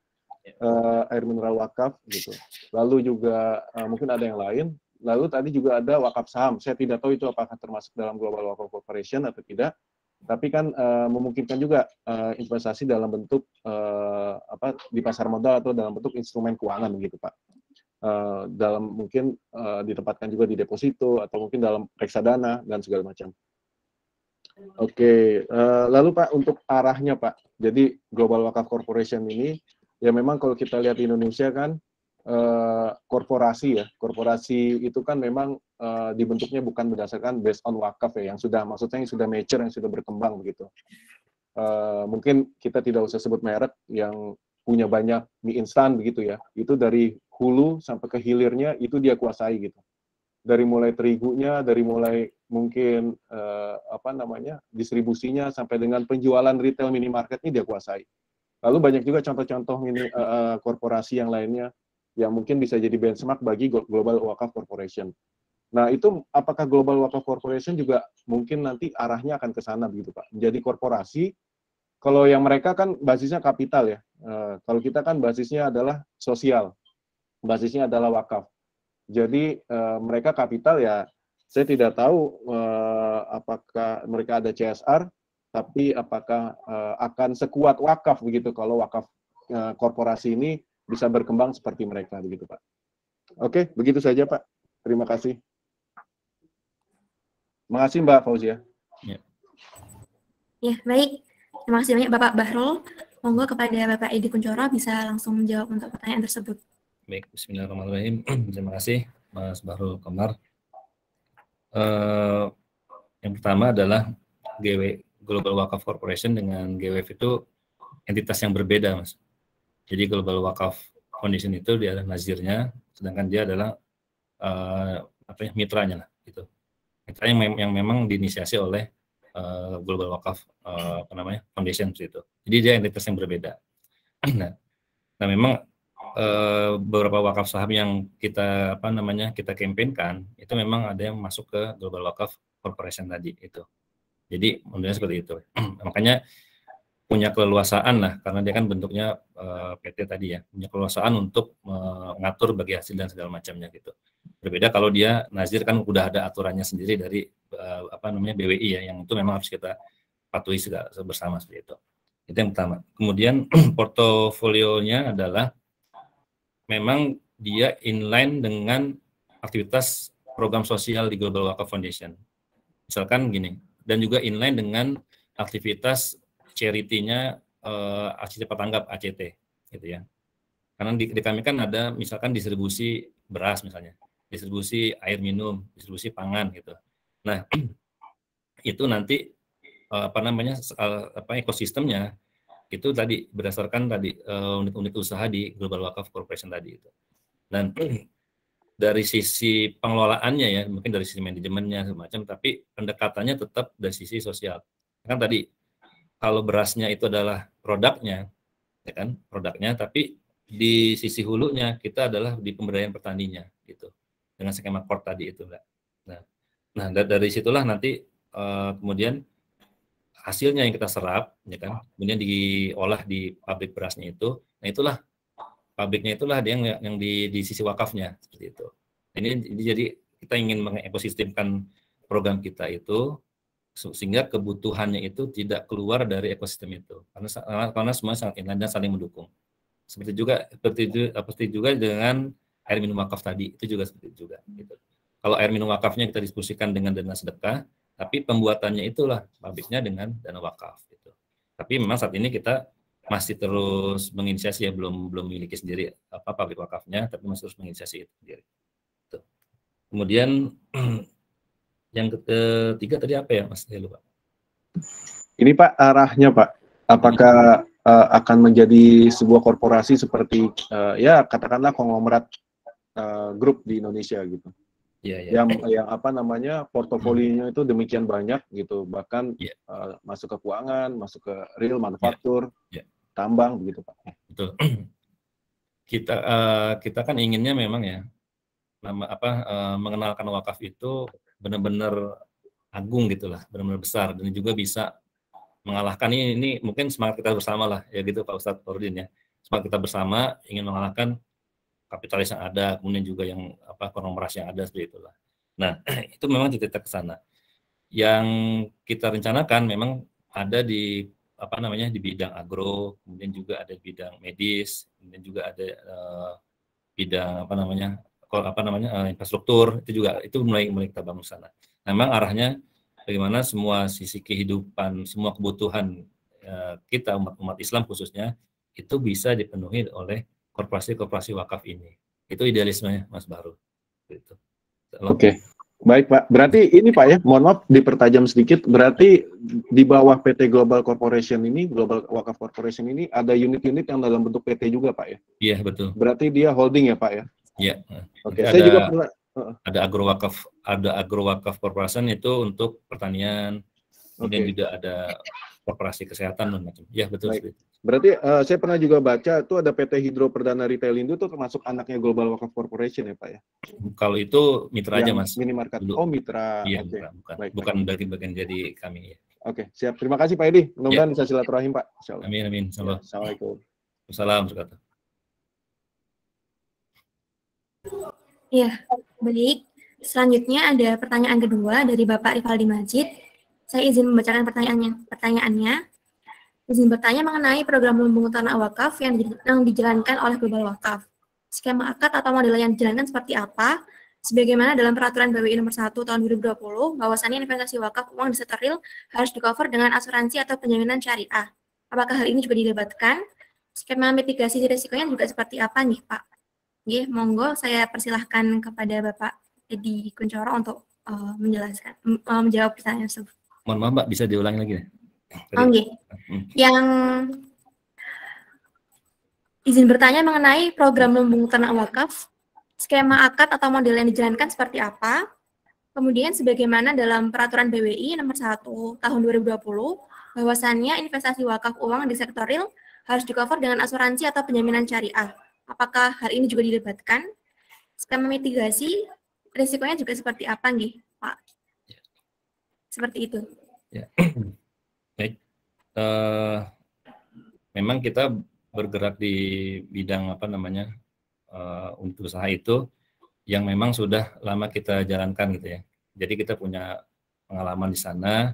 S5: uh, air mineral wakaf gitu. Lalu juga uh, mungkin ada yang lain. Lalu tadi juga ada wakaf saham. Saya tidak tahu itu apakah termasuk dalam Global Wakaf Corporation atau tidak tapi kan uh, memungkinkan juga uh, investasi dalam bentuk uh, apa di pasar modal atau dalam bentuk instrumen keuangan begitu Pak. Uh, dalam mungkin uh, ditempatkan juga di deposito atau mungkin dalam reksadana dan segala macam. Oke, okay. uh, lalu Pak untuk arahnya Pak. Jadi Global Wakaf Corporation ini ya memang kalau kita lihat di Indonesia kan Eh, korporasi ya. Korporasi itu kan memang eh, dibentuknya bukan berdasarkan based on wakaf ya, yang sudah maksudnya yang sudah mature, yang sudah berkembang begitu. Eh, mungkin kita tidak usah sebut merek yang punya banyak mie instan begitu ya. Itu dari hulu sampai ke hilirnya itu dia kuasai gitu. Dari mulai terigunya, dari mulai mungkin apa namanya distribusinya sampai dengan penjualan retail minimarketnya dia kuasai. Lalu banyak juga contoh-contoh ini korporasi yang lainnya yang mungkin bisa jadi benchmark bagi Global Wakaf Corporation. Nah, itu apakah Global Wakaf Corporation juga mungkin nanti arahnya akan ke sana begitu, Pak? Menjadi korporasi, kalau yang mereka kan basisnya kapital ya. E, kalau kita kan basisnya adalah sosial. Basisnya adalah wakaf. Jadi e, mereka kapital ya, saya tidak tahu e, apakah mereka ada CSR, tapi apakah e, akan sekuat wakaf begitu kalau wakaf e, korporasi ini bisa berkembang seperti mereka begitu Pak. Oke, begitu saja Pak. Terima kasih. Terima kasih Mbak Fauzia. Ya.
S1: ya, baik. Terima kasih banyak Bapak Bahrul. Monggo kepada Bapak Edi Kuncoro bisa langsung menjawab untuk pertanyaan tersebut.
S3: Baik, bismillahirrahmanirrahim. Terima kasih Mas Bahrul Komar. Uh, yang pertama adalah GW Global Wakaf Corporation dengan GWF itu entitas yang berbeda, Mas. Jadi Global Wakaf Foundation itu dia adalah nazirnya, sedangkan dia adalah uh, apa ya mitranya lah gitu. Mitra yang, yang memang diinisiasi oleh uh, Global Wakaf uh, apa namanya Foundation itu. Jadi dia entitas yang berbeda. nah, nah memang uh, beberapa wakaf saham yang kita apa namanya kita campaignkan itu memang ada yang masuk ke Global Wakaf Corporation tadi itu. Jadi modelnya seperti itu. Makanya punya keleluasaan lah karena dia kan bentuknya uh, eh, PT tadi ya punya keleluasaan untuk uh, eh, mengatur bagi hasil dan segala macamnya gitu berbeda kalau dia nazir kan udah ada aturannya sendiri dari uh, apa namanya BWI ya yang itu memang harus kita patuhi segala bersama seperti itu itu yang pertama kemudian portofolionya adalah memang dia inline dengan aktivitas program sosial di Global Wakaf Foundation misalkan gini dan juga inline dengan aktivitas charity-nya uh, tanggap tanggap ACT gitu ya. Karena di, di kami kan ada misalkan distribusi beras misalnya, distribusi air minum, distribusi pangan gitu. Nah, itu nanti uh, apa namanya uh, apa ekosistemnya itu tadi berdasarkan tadi unit-unit uh, usaha di Global Wakaf Corporation tadi itu. Dan dari sisi pengelolaannya ya, mungkin dari sisi manajemennya semacam tapi pendekatannya tetap dari sisi sosial. Kan tadi kalau berasnya itu adalah produknya, ya kan, produknya, tapi di sisi hulunya kita adalah di pemberdayaan petaninya, gitu, dengan skema port tadi itu, Mbak. Nah, nah dari situlah nanti uh, kemudian hasilnya yang kita serap, ya kan, kemudian diolah di pabrik berasnya itu, nah itulah pabriknya itulah yang yang di, di sisi wakafnya seperti itu. Ini, ini jadi kita ingin mengekosistemkan program kita itu sehingga kebutuhannya itu tidak keluar dari ekosistem itu karena karena semua sangat inline dan saling mendukung seperti juga seperti juga, seperti juga dengan air minum wakaf tadi itu juga seperti juga gitu. kalau air minum wakafnya kita diskusikan dengan dana sedekah tapi pembuatannya itulah pabriknya dengan dana wakaf gitu tapi memang saat ini kita masih terus menginisiasi ya belum belum memiliki sendiri apa pabrik wakafnya tapi masih terus menginisiasi itu sendiri gitu. kemudian yang ketiga tadi apa ya Mas? Saya lupa.
S5: Ini Pak arahnya Pak, apakah uh, akan menjadi sebuah korporasi seperti uh, ya katakanlah konglomerat uh, grup di Indonesia gitu? Ya, ya. yang yang apa namanya portofolionya itu demikian banyak gitu bahkan ya. uh, masuk ke keuangan masuk ke real manufaktur ya. Ya. tambang begitu pak
S3: betul kita uh, kita kan inginnya memang ya nama apa uh, mengenalkan wakaf itu benar-benar agung gitulah, benar-benar besar dan juga bisa mengalahkan ini, ini mungkin semangat kita bersama lah ya gitu Pak Ustadz Ordin ya semangat kita bersama ingin mengalahkan kapitalis yang ada kemudian juga yang apa konglomerat yang ada seperti itulah nah itu memang titik ke sana yang kita rencanakan memang ada di apa namanya di bidang agro kemudian juga ada bidang medis kemudian juga ada uh, bidang apa namanya apa namanya eh, infrastruktur itu juga itu mulai mulai kita bangun sana. memang arahnya bagaimana semua sisi kehidupan, semua kebutuhan eh, kita umat umat Islam khususnya itu bisa dipenuhi oleh korporasi-korporasi wakaf ini. Itu idealismenya Mas Baru. Gitu.
S5: Oke. Baik Pak, berarti ini Pak ya, mohon maaf dipertajam sedikit, berarti di bawah PT Global Corporation ini, Global Wakaf Corporation ini ada unit-unit yang dalam bentuk PT juga Pak ya? Iya betul. Berarti dia holding ya Pak ya?
S3: Iya. Oke. Okay. Ada, juga pernah. Uh. Ada agrowakaf, ada agrowakaf corporation itu untuk pertanian. Kemudian okay. juga ada korporasi kesehatan dan macam. Ya betul. Baik.
S5: Berarti uh, saya pernah juga baca itu ada PT Hidro Perdana Retail Indo itu termasuk anaknya Global Wakaf Corporation ya Pak ya?
S3: Kalau itu mitra Yang aja Mas.
S5: Minimarket. Dulu. Oh mitra. Iya okay. mitra,
S3: bukan. Baik, bukan baik. bagian jadi kami ya.
S5: Oke, siap. Terima kasih Pak Edi. Mudah-mudahan ya. bisa silaturahim Pak.
S3: Amin amin. Salam. Assalamualaikum. Assalamualaikum.
S1: Iya, baik. Selanjutnya ada pertanyaan kedua dari Bapak Rivaldi Majid. Saya izin membacakan pertanyaannya. Pertanyaannya, izin bertanya mengenai program lumbung tanah wakaf yang, di, yang dijalankan oleh Global Wakaf. Skema akad atau model yang dijalankan seperti apa? Sebagaimana dalam peraturan BWI nomor 1 tahun 2020, bahwasannya investasi wakaf uang di harus di-cover dengan asuransi atau penjaminan syariah. Apakah hal ini juga didebatkan? Skema mitigasi risikonya juga seperti apa nih, Pak? Oke, monggo saya persilahkan kepada Bapak Edi Kuncoro untuk uh, menjelaskan uh, menjawab pertanyaan tersebut.
S3: Mohon maaf Mbak, bisa diulangi lagi ya? Oke.
S1: Hmm. Yang izin bertanya mengenai program hmm. lumbung ternak wakaf, skema akad atau model yang dijalankan seperti apa? Kemudian sebagaimana dalam peraturan BWI nomor 1 tahun 2020 bahwasannya investasi wakaf uang di sektor real harus di-cover dengan asuransi atau penjaminan syariah. Apakah hari ini juga dilibatkan? Skema mitigasi risikonya juga seperti apa nih, Pak? Ya. Seperti itu.
S3: Ya. Baik. Uh, memang kita bergerak di bidang apa namanya uh, eh, untuk usaha itu yang memang sudah lama kita jalankan gitu ya. Jadi kita punya pengalaman di sana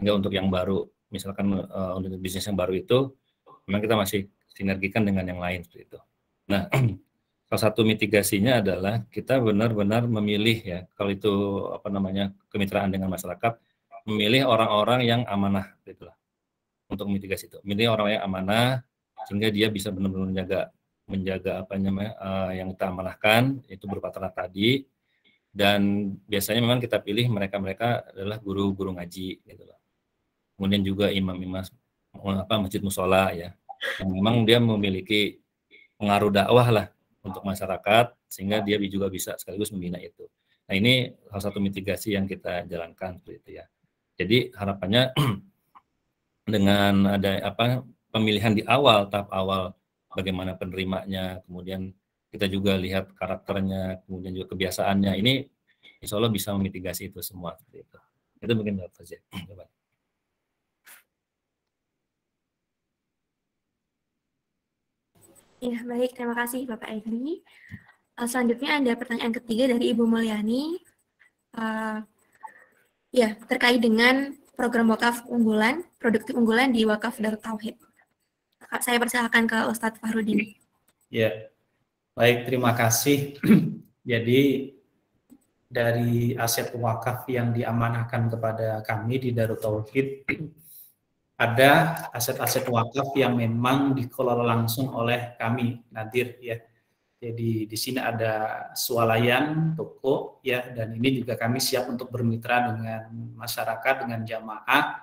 S3: hingga untuk yang baru misalkan uh, untuk bisnis yang baru itu memang kita masih sinergikan dengan yang lain seperti itu. Nah, salah satu mitigasinya adalah kita benar-benar memilih ya, kalau itu apa namanya kemitraan dengan masyarakat, memilih orang-orang yang amanah gitulah Untuk mitigasi itu, memilih orang yang amanah sehingga dia bisa benar-benar menjaga menjaga apa namanya uh, yang kita amanahkan itu berupa tanah tadi dan biasanya memang kita pilih mereka-mereka adalah guru-guru ngaji gitu lah. Kemudian juga imam-imam apa masjid musola ya. Yang memang dia memiliki pengaruh dakwah lah untuk masyarakat sehingga dia juga bisa sekaligus membina itu. Nah ini salah satu mitigasi yang kita jalankan seperti itu ya. Jadi harapannya dengan ada apa pemilihan di awal tahap awal bagaimana penerimanya, kemudian kita juga lihat karakternya, kemudian juga kebiasaannya. Ini insya Allah bisa memitigasi itu semua. Itu Itu mungkin dapat Fazia.
S1: Ya, baik. Terima kasih Bapak Edi. Eh, selanjutnya ada pertanyaan ketiga dari Ibu Mulyani. Uh, ya, terkait dengan program wakaf unggulan, produktif unggulan di wakaf Darut Tauhid. Saya persilakan ke Ustadz Fahrudin.
S4: Ya, baik. Terima kasih. Jadi, dari aset wakaf yang diamanahkan kepada kami di Darut Tauhid, ada aset-aset wakaf yang memang dikelola langsung oleh kami Nadir ya. Jadi di sini ada swalayan toko ya dan ini juga kami siap untuk bermitra dengan masyarakat dengan jamaah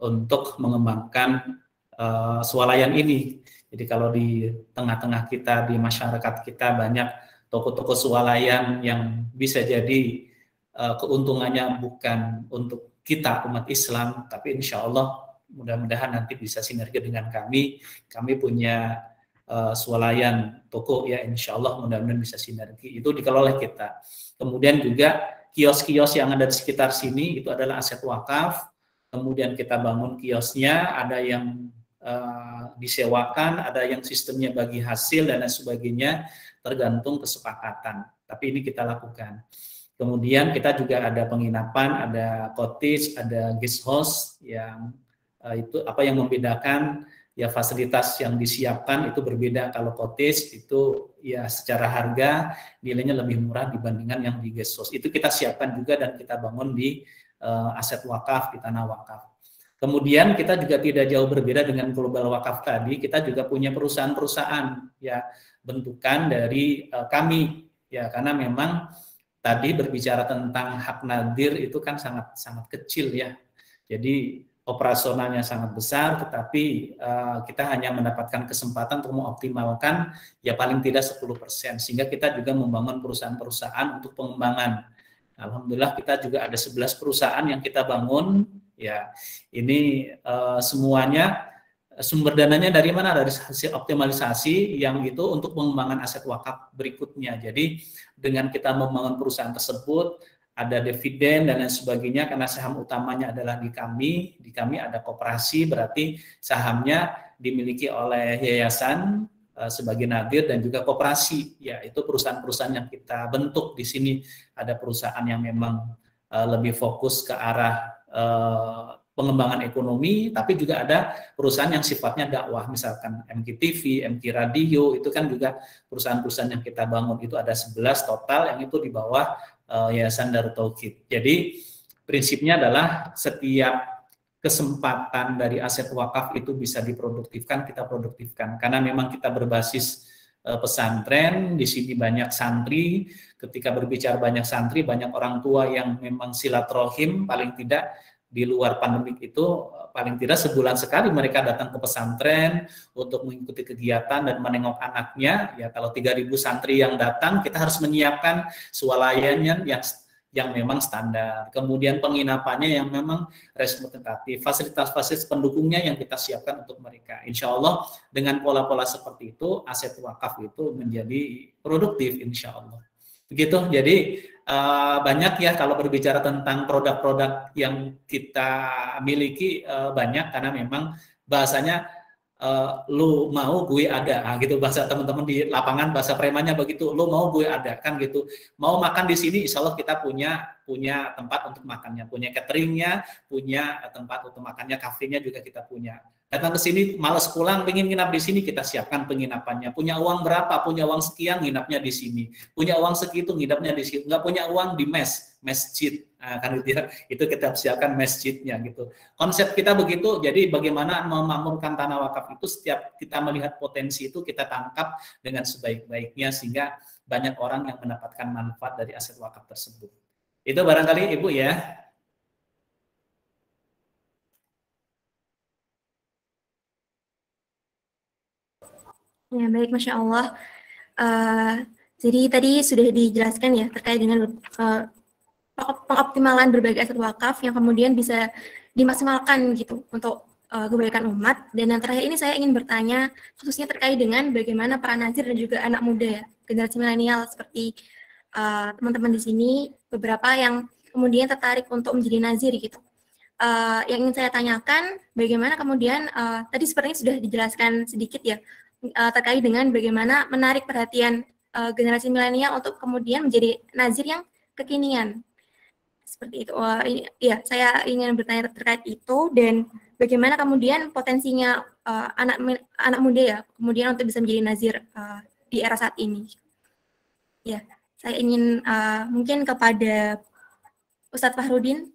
S4: untuk mengembangkan uh, swalayan ini. Jadi kalau di tengah-tengah kita di masyarakat kita banyak toko-toko swalayan yang bisa jadi uh, keuntungannya bukan untuk kita umat Islam tapi insya Allah mudah-mudahan nanti bisa sinergi dengan kami. Kami punya uh, swalayan toko ya insya Allah mudah-mudahan bisa sinergi. Itu dikelola kita. Kemudian juga kios-kios yang ada di sekitar sini itu adalah aset wakaf. Kemudian kita bangun kiosnya, ada yang uh, disewakan, ada yang sistemnya bagi hasil dan lain sebagainya, tergantung kesepakatan. Tapi ini kita lakukan. Kemudian kita juga ada penginapan, ada cottage, ada guest house yang Eh, itu apa yang membedakan ya fasilitas yang disiapkan itu berbeda kalau cottage itu ya secara harga nilainya lebih murah dibandingkan yang di guest house itu kita siapkan juga dan kita bangun di uh, aset wakaf di tanah wakaf kemudian kita juga tidak jauh berbeda dengan global wakaf tadi kita juga punya perusahaan-perusahaan ya bentukan dari uh, kami ya karena memang tadi berbicara tentang hak nadir itu kan sangat sangat kecil ya jadi operasionalnya sangat besar, tetapi uh, kita hanya mendapatkan kesempatan untuk mengoptimalkan ya paling tidak 10%. Sehingga kita juga membangun perusahaan-perusahaan untuk pengembangan. Alhamdulillah kita juga ada 11 perusahaan yang kita bangun. Ya, ini uh, semuanya sumber dananya dari mana? Dari hasil optimalisasi yang itu untuk pengembangan aset wakaf berikutnya. Jadi dengan kita membangun perusahaan tersebut, ada dividen dan lain sebagainya karena saham utamanya adalah di kami di kami ada koperasi berarti sahamnya dimiliki oleh yayasan eh, sebagai nadir dan juga koperasi ya, itu perusahaan-perusahaan yang kita bentuk di sini ada perusahaan yang memang eh, lebih fokus ke arah eh, pengembangan ekonomi tapi juga ada perusahaan yang sifatnya dakwah misalkan MKTV, MK Radio itu kan juga perusahaan-perusahaan yang kita bangun itu ada 11 total yang itu di bawah uh, Yayasan Darut Tauhid. Jadi prinsipnya adalah setiap kesempatan dari aset wakaf itu bisa diproduktifkan, kita produktifkan. Karena memang kita berbasis uh, pesantren, di sini banyak santri, ketika berbicara banyak santri, banyak orang tua yang memang silaturahim paling tidak di luar pandemik itu paling tidak sebulan sekali mereka datang ke pesantren untuk mengikuti kegiatan dan menengok anaknya. Ya kalau 3.000 santri yang datang, kita harus menyiapkan sualayannya yang yang memang standar. Kemudian penginapannya yang memang representatif, fasilitas-fasilitas pendukungnya yang kita siapkan untuk mereka. Insya Allah dengan pola-pola seperti itu, aset wakaf itu menjadi produktif insya Allah. Begitu, jadi Eh, banyak ya kalau berbicara tentang produk-produk yang kita miliki uh, banyak karena memang bahasanya uh, lu mau gue ada nah, gitu bahasa teman-teman di lapangan bahasa premannya begitu lu mau gue ada kan gitu mau makan di sini insya Allah kita punya punya tempat untuk makannya punya cateringnya punya tempat untuk makannya kafenya juga kita punya datang ke sini malas pulang pengen nginap di sini kita siapkan penginapannya punya uang berapa punya uang sekian nginapnya di sini punya uang segitu nginapnya di sini nggak punya uang di mes masjid nah, kan itu, ya, itu kita siapkan masjidnya gitu konsep kita begitu jadi bagaimana memakmurkan tanah wakaf itu setiap kita melihat potensi itu kita tangkap dengan sebaik-baiknya sehingga banyak orang yang mendapatkan manfaat dari aset wakaf tersebut itu barangkali ibu ya
S1: Ya, baik, Masya Allah. Uh, jadi tadi sudah dijelaskan ya terkait dengan uh, pengoptimalan berbagai aset wakaf yang kemudian bisa dimaksimalkan gitu untuk uh, kebaikan umat. Dan yang terakhir ini saya ingin bertanya khususnya terkait dengan bagaimana para nazir dan juga anak muda ya, generasi milenial seperti teman-teman uh, di sini beberapa yang kemudian tertarik untuk menjadi nazir gitu. Uh, yang ingin saya tanyakan bagaimana kemudian uh, tadi sepertinya sudah dijelaskan sedikit ya uh, terkait dengan bagaimana menarik perhatian uh, generasi milenial untuk kemudian menjadi nazir yang kekinian. Seperti itu. Wah, oh, ini, ya, saya ingin bertanya terkait itu dan bagaimana kemudian potensinya uh, anak anak muda ya kemudian untuk bisa menjadi nazir uh, di era saat ini. Ya, saya ingin uh, mungkin kepada Ustadz Fahrudin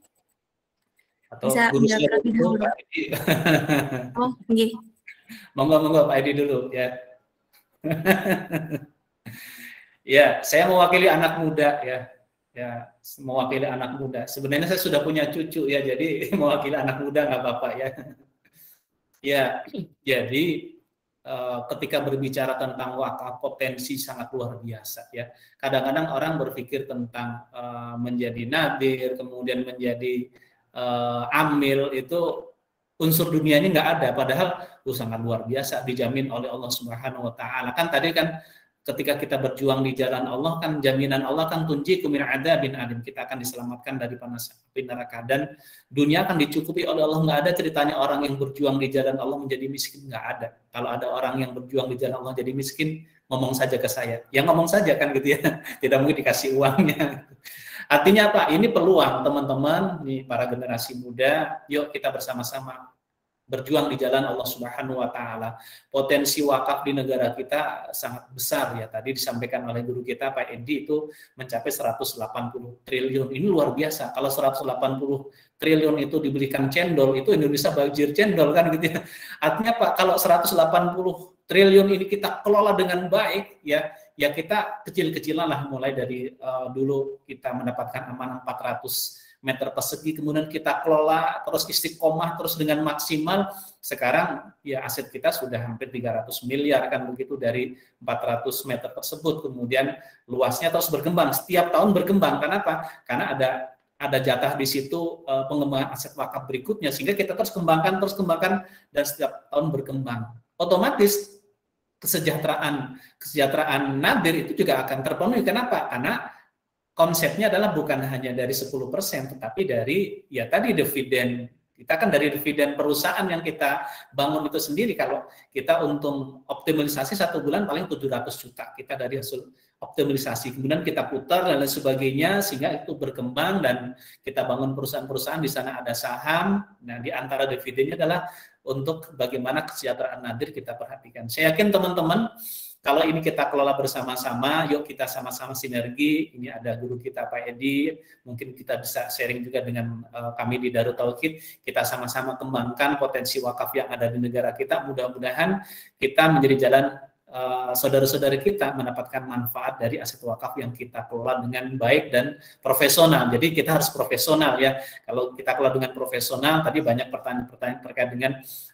S4: atau bisa guru saya dulu. oh, iya monggo monggo Pak Edi dulu ya. ya, saya mewakili anak muda ya. Ya, mewakili anak muda. Sebenarnya saya sudah punya cucu ya, jadi mewakili anak muda nggak apa-apa ya. ya, jadi eh, ketika berbicara tentang wakaf potensi sangat luar biasa ya. Kadang-kadang orang berpikir tentang eh, menjadi nadir, kemudian menjadi eh, amil itu unsur dunia ini nggak ada padahal itu uh, sangat luar biasa dijamin oleh Allah Subhanahu wa taala. Kan tadi kan ketika kita berjuang di jalan Allah kan jaminan Allah kan tunji kumir ada bin adim kita akan diselamatkan dari panas api neraka dan dunia akan dicukupi oleh Allah nggak ada ceritanya orang yang berjuang di jalan Allah menjadi miskin nggak ada kalau ada orang yang berjuang di jalan Allah jadi miskin ngomong saja ke saya ya ngomong saja kan gitu ya tidak mungkin dikasih uangnya Artinya apa? Ini peluang teman-teman, nih para generasi muda, yuk kita bersama-sama berjuang di jalan Allah Subhanahu wa taala. Potensi wakaf di negara kita sangat besar ya. Tadi disampaikan oleh guru kita Pak Edi itu mencapai 180 triliun. Ini luar biasa. Kalau 180 triliun itu dibelikan cendol, itu Indonesia banjir cendol kan gitu ya. Artinya Pak, kalau 180 triliun ini kita kelola dengan baik ya, ya kita kecil-kecilan lah mulai dari uh, dulu kita mendapatkan amanah 400 meter persegi kemudian kita kelola terus istiqomah terus dengan maksimal sekarang ya aset kita sudah hampir 300 miliar kan begitu dari 400 meter tersebut kemudian luasnya terus berkembang setiap tahun berkembang karena apa? karena ada ada jatah di situ eh, pengembangan aset wakaf berikutnya sehingga kita terus kembangkan terus kembangkan dan setiap tahun berkembang otomatis kesejahteraan kesejahteraan nadir itu juga akan terpenuhi. Kenapa? Karena konsepnya adalah bukan hanya dari 10%, tetapi dari ya tadi dividen. Kita kan dari dividen perusahaan yang kita bangun itu sendiri. Kalau kita untung optimalisasi satu bulan paling 700 juta. Kita dari hasil optimalisasi. Kemudian kita putar dan lain sebagainya sehingga itu berkembang dan kita bangun perusahaan-perusahaan di sana ada saham. Nah, di antara dividennya adalah untuk bagaimana kesejahteraan nadir kita perhatikan. Saya yakin teman-teman kalau ini kita kelola bersama-sama, yuk kita sama-sama sinergi. Ini ada guru kita Pak Edi, mungkin kita bisa sharing juga dengan eh, kami di Darut Tauhid. Kita sama-sama kembangkan potensi wakaf yang ada di negara kita. Mudah-mudahan kita menjadi jalan Eh, saudara-saudara uh, kita mendapatkan manfaat dari aset wakaf yang kita kelola dengan baik dan profesional. Jadi kita harus profesional ya. Kalau kita kelola dengan profesional, tadi banyak pertanyaan-pertanyaan terkait dengan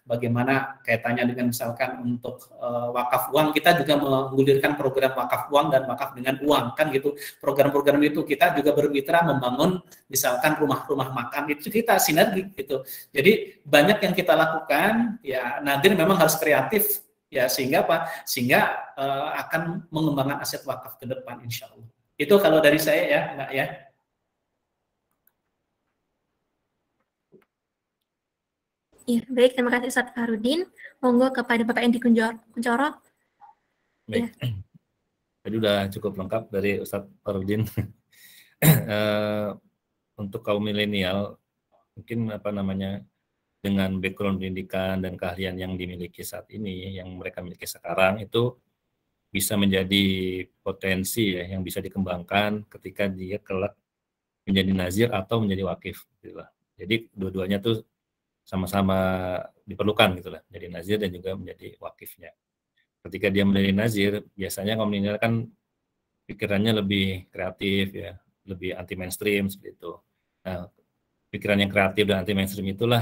S4: bagaimana kaitannya dengan misalkan untuk uh, wakaf uang, kita juga mengulirkan program wakaf uang dan wakaf dengan uang kan gitu. Program-program itu kita juga bermitra membangun misalkan rumah-rumah makan itu kita sinergi gitu. Jadi banyak yang kita lakukan ya nanti memang harus kreatif ya sehingga apa sehingga uh, akan mengembangkan aset wakaf ke depan insya Allah itu kalau dari saya ya mbak ya
S1: Ya, baik, terima kasih Ustaz Farudin. Monggo kepada Bapak Endi Kuncoro.
S3: Baik. Ya. Jadi udah cukup lengkap dari Ustaz Farudin. Eh, untuk kaum milenial, mungkin apa namanya, dengan background pendidikan dan keahlian yang dimiliki saat ini, yang mereka miliki sekarang itu bisa menjadi potensi ya yang bisa dikembangkan ketika dia kelak menjadi nazir atau menjadi wakif gitu Jadi dua-duanya tuh sama-sama diperlukan gitu lah, jadi nazir dan juga menjadi wakifnya. Ketika dia menjadi nazir, biasanya kaum milenial kan pikirannya lebih kreatif ya, lebih anti mainstream seperti itu. Nah, pikiran yang kreatif dan anti mainstream itulah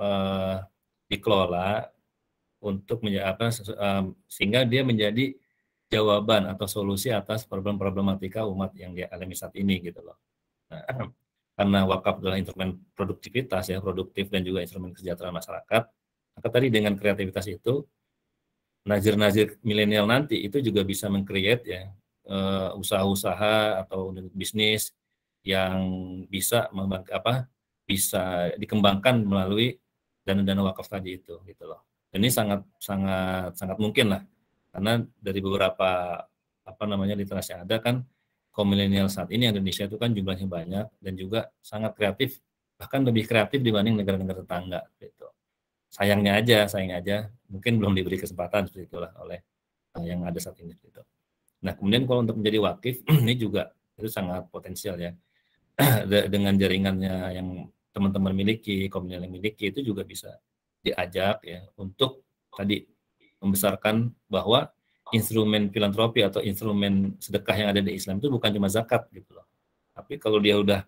S3: uh, dikelola untuk apa uh, sehingga dia menjadi jawaban atau solusi atas problem problematika umat yang dia alami saat ini gitu loh. Nah, karena wakaf adalah instrumen produktivitas ya produktif dan juga instrumen kesejahteraan masyarakat, maka tadi dengan kreativitas itu nazir-nazir milenial nanti itu juga bisa mengcreate ya eh, usaha-usaha atau bisnis yang bisa apa bisa dikembangkan melalui dana-dana wakaf tadi itu gitu loh. Dan ini sangat sangat sangat mungkin lah karena dari beberapa apa namanya literasi yang ada kan kaum milenial saat ini Indonesia itu kan jumlahnya banyak dan juga sangat kreatif bahkan lebih kreatif dibanding negara-negara tetangga gitu. Sayangnya aja, sayangnya aja mungkin belum diberi kesempatan seperti itulah oleh eh, yang ada saat ini gitu. Nah, kemudian kalau untuk menjadi wakif ini juga itu sangat potensial ya. dengan jaringannya yang teman-teman miliki, komunitas yang miliki itu juga bisa diajak ya untuk tadi membesarkan bahwa instrumen filantropi atau instrumen sedekah yang ada di Islam itu bukan cuma zakat gitu loh. Tapi kalau dia udah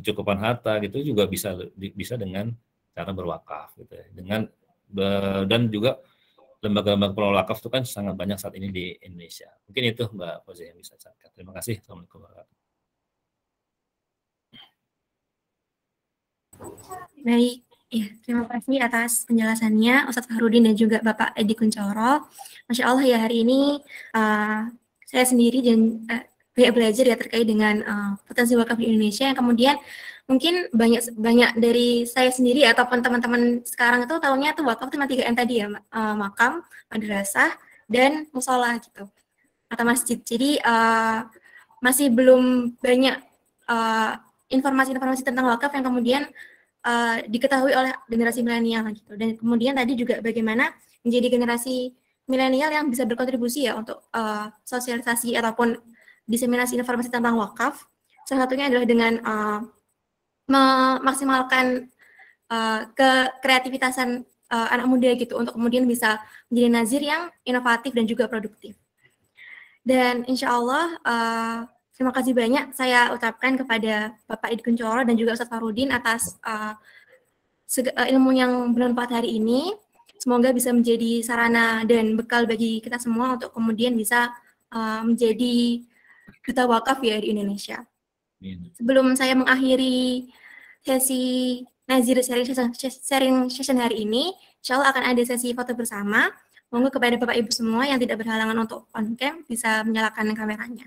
S3: kecukupan harta gitu juga bisa bisa dengan cara berwakaf gitu ya. Dengan dan juga lembaga-lembaga pengelola wakaf itu kan sangat banyak saat ini di Indonesia. Mungkin itu Mbak Fauzi yang bisa sampaikan Terima kasih. Assalamualaikum warahmatullahi wabarakatuh.
S1: Baik, Ya, terima kasih atas penjelasannya Ustadz Fahrudin dan juga Bapak Edi Kuncoro. Masya Allah ya hari ini uh, saya sendiri dan uh, banyak belajar ya terkait dengan uh, potensi wakaf di Indonesia yang kemudian mungkin banyak banyak dari saya sendiri ataupun teman-teman sekarang itu tahunnya tuh wakaf cuma 3 M tadi ya uh, makam, madrasah dan musola gitu atau masjid. Jadi uh, masih belum banyak informasi-informasi uh, -informasi tentang wakaf yang kemudian uh, diketahui oleh generasi milenial gitu. Dan kemudian tadi juga bagaimana menjadi generasi milenial yang bisa berkontribusi ya untuk uh, sosialisasi ataupun diseminasi informasi tentang wakaf. Salah satunya adalah dengan uh, memaksimalkan uh, ke kreativitasan uh, anak muda gitu untuk kemudian bisa menjadi nazir yang inovatif dan juga produktif. Dan insya Allah uh, Terima kasih banyak saya ucapkan kepada Bapak Id Kuncoro dan juga Ustadz Farudin atas uh, eh, eh, ilmu yang bermanfaat hari ini. Semoga bisa menjadi sarana dan bekal bagi kita semua untuk kemudian bisa uh, menjadi duta wakaf ya di Indonesia. Sebelum saya mengakhiri sesi Nazir sharing session, sharing session hari ini, insya Allah akan ada sesi foto bersama. Monggo kepada Bapak Ibu semua yang tidak berhalangan untuk on cam bisa menyalakan kameranya.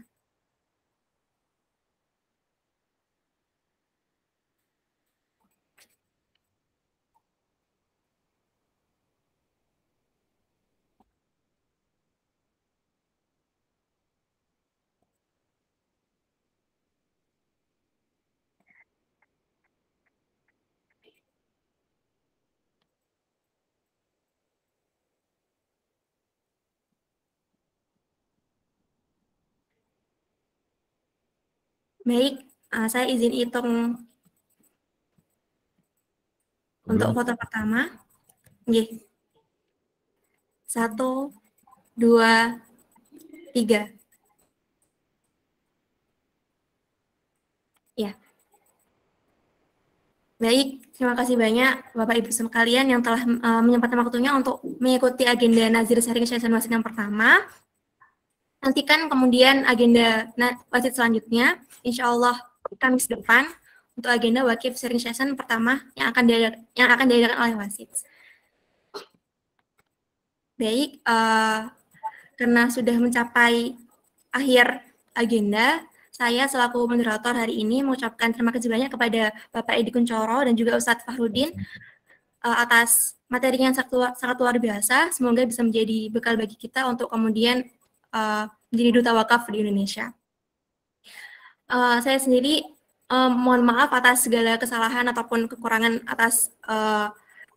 S1: Baik, eh, saya izin hitung Belum. untuk hmm. foto pertama. Oke. Satu, dua, tiga. Ya. Baik, terima kasih banyak Bapak Ibu sekalian yang telah uh, menyempatkan waktunya untuk mengikuti agenda Nazir Sharing Session yang pertama nantikan kemudian agenda wasit selanjutnya, insya Allah Kamis depan untuk agenda wakif sharing session pertama yang akan diadakan, yang akan diadakan oleh wasit. Baik, uh, karena sudah mencapai akhir agenda, saya selaku moderator hari ini mengucapkan terima kasih banyak kepada Bapak Edi Kuncoro dan juga Ustadz Fahrudin uh, atas materi yang sangat luar, sangat luar biasa. Semoga bisa menjadi bekal bagi kita untuk kemudian uh, jadi duta wakaf di Indonesia. Uh, saya sendiri uh, mohon maaf atas segala kesalahan ataupun kekurangan atas uh,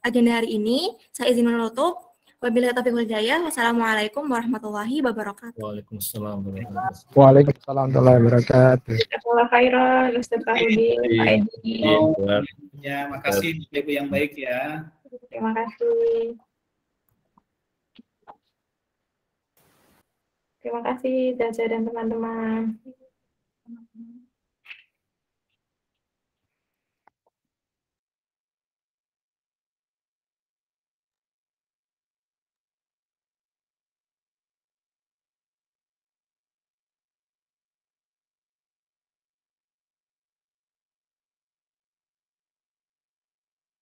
S1: agenda hari ini. Saya izin menutup. Wabillahi taufiq wal hidayah. Wassalamualaikum warahmatullahi wabarakatuh.
S4: Waalaikumsalam warahmatullahi
S1: wabarakatuh. Waalaikumsalam warahmatullahi wabarakatuh. Jazakallahu khairan Ustaz iya, iya. Ya,
S4: makasih Ibu yang baik ya.
S1: Terima kasih. Terima kasih Jaja dan teman-teman.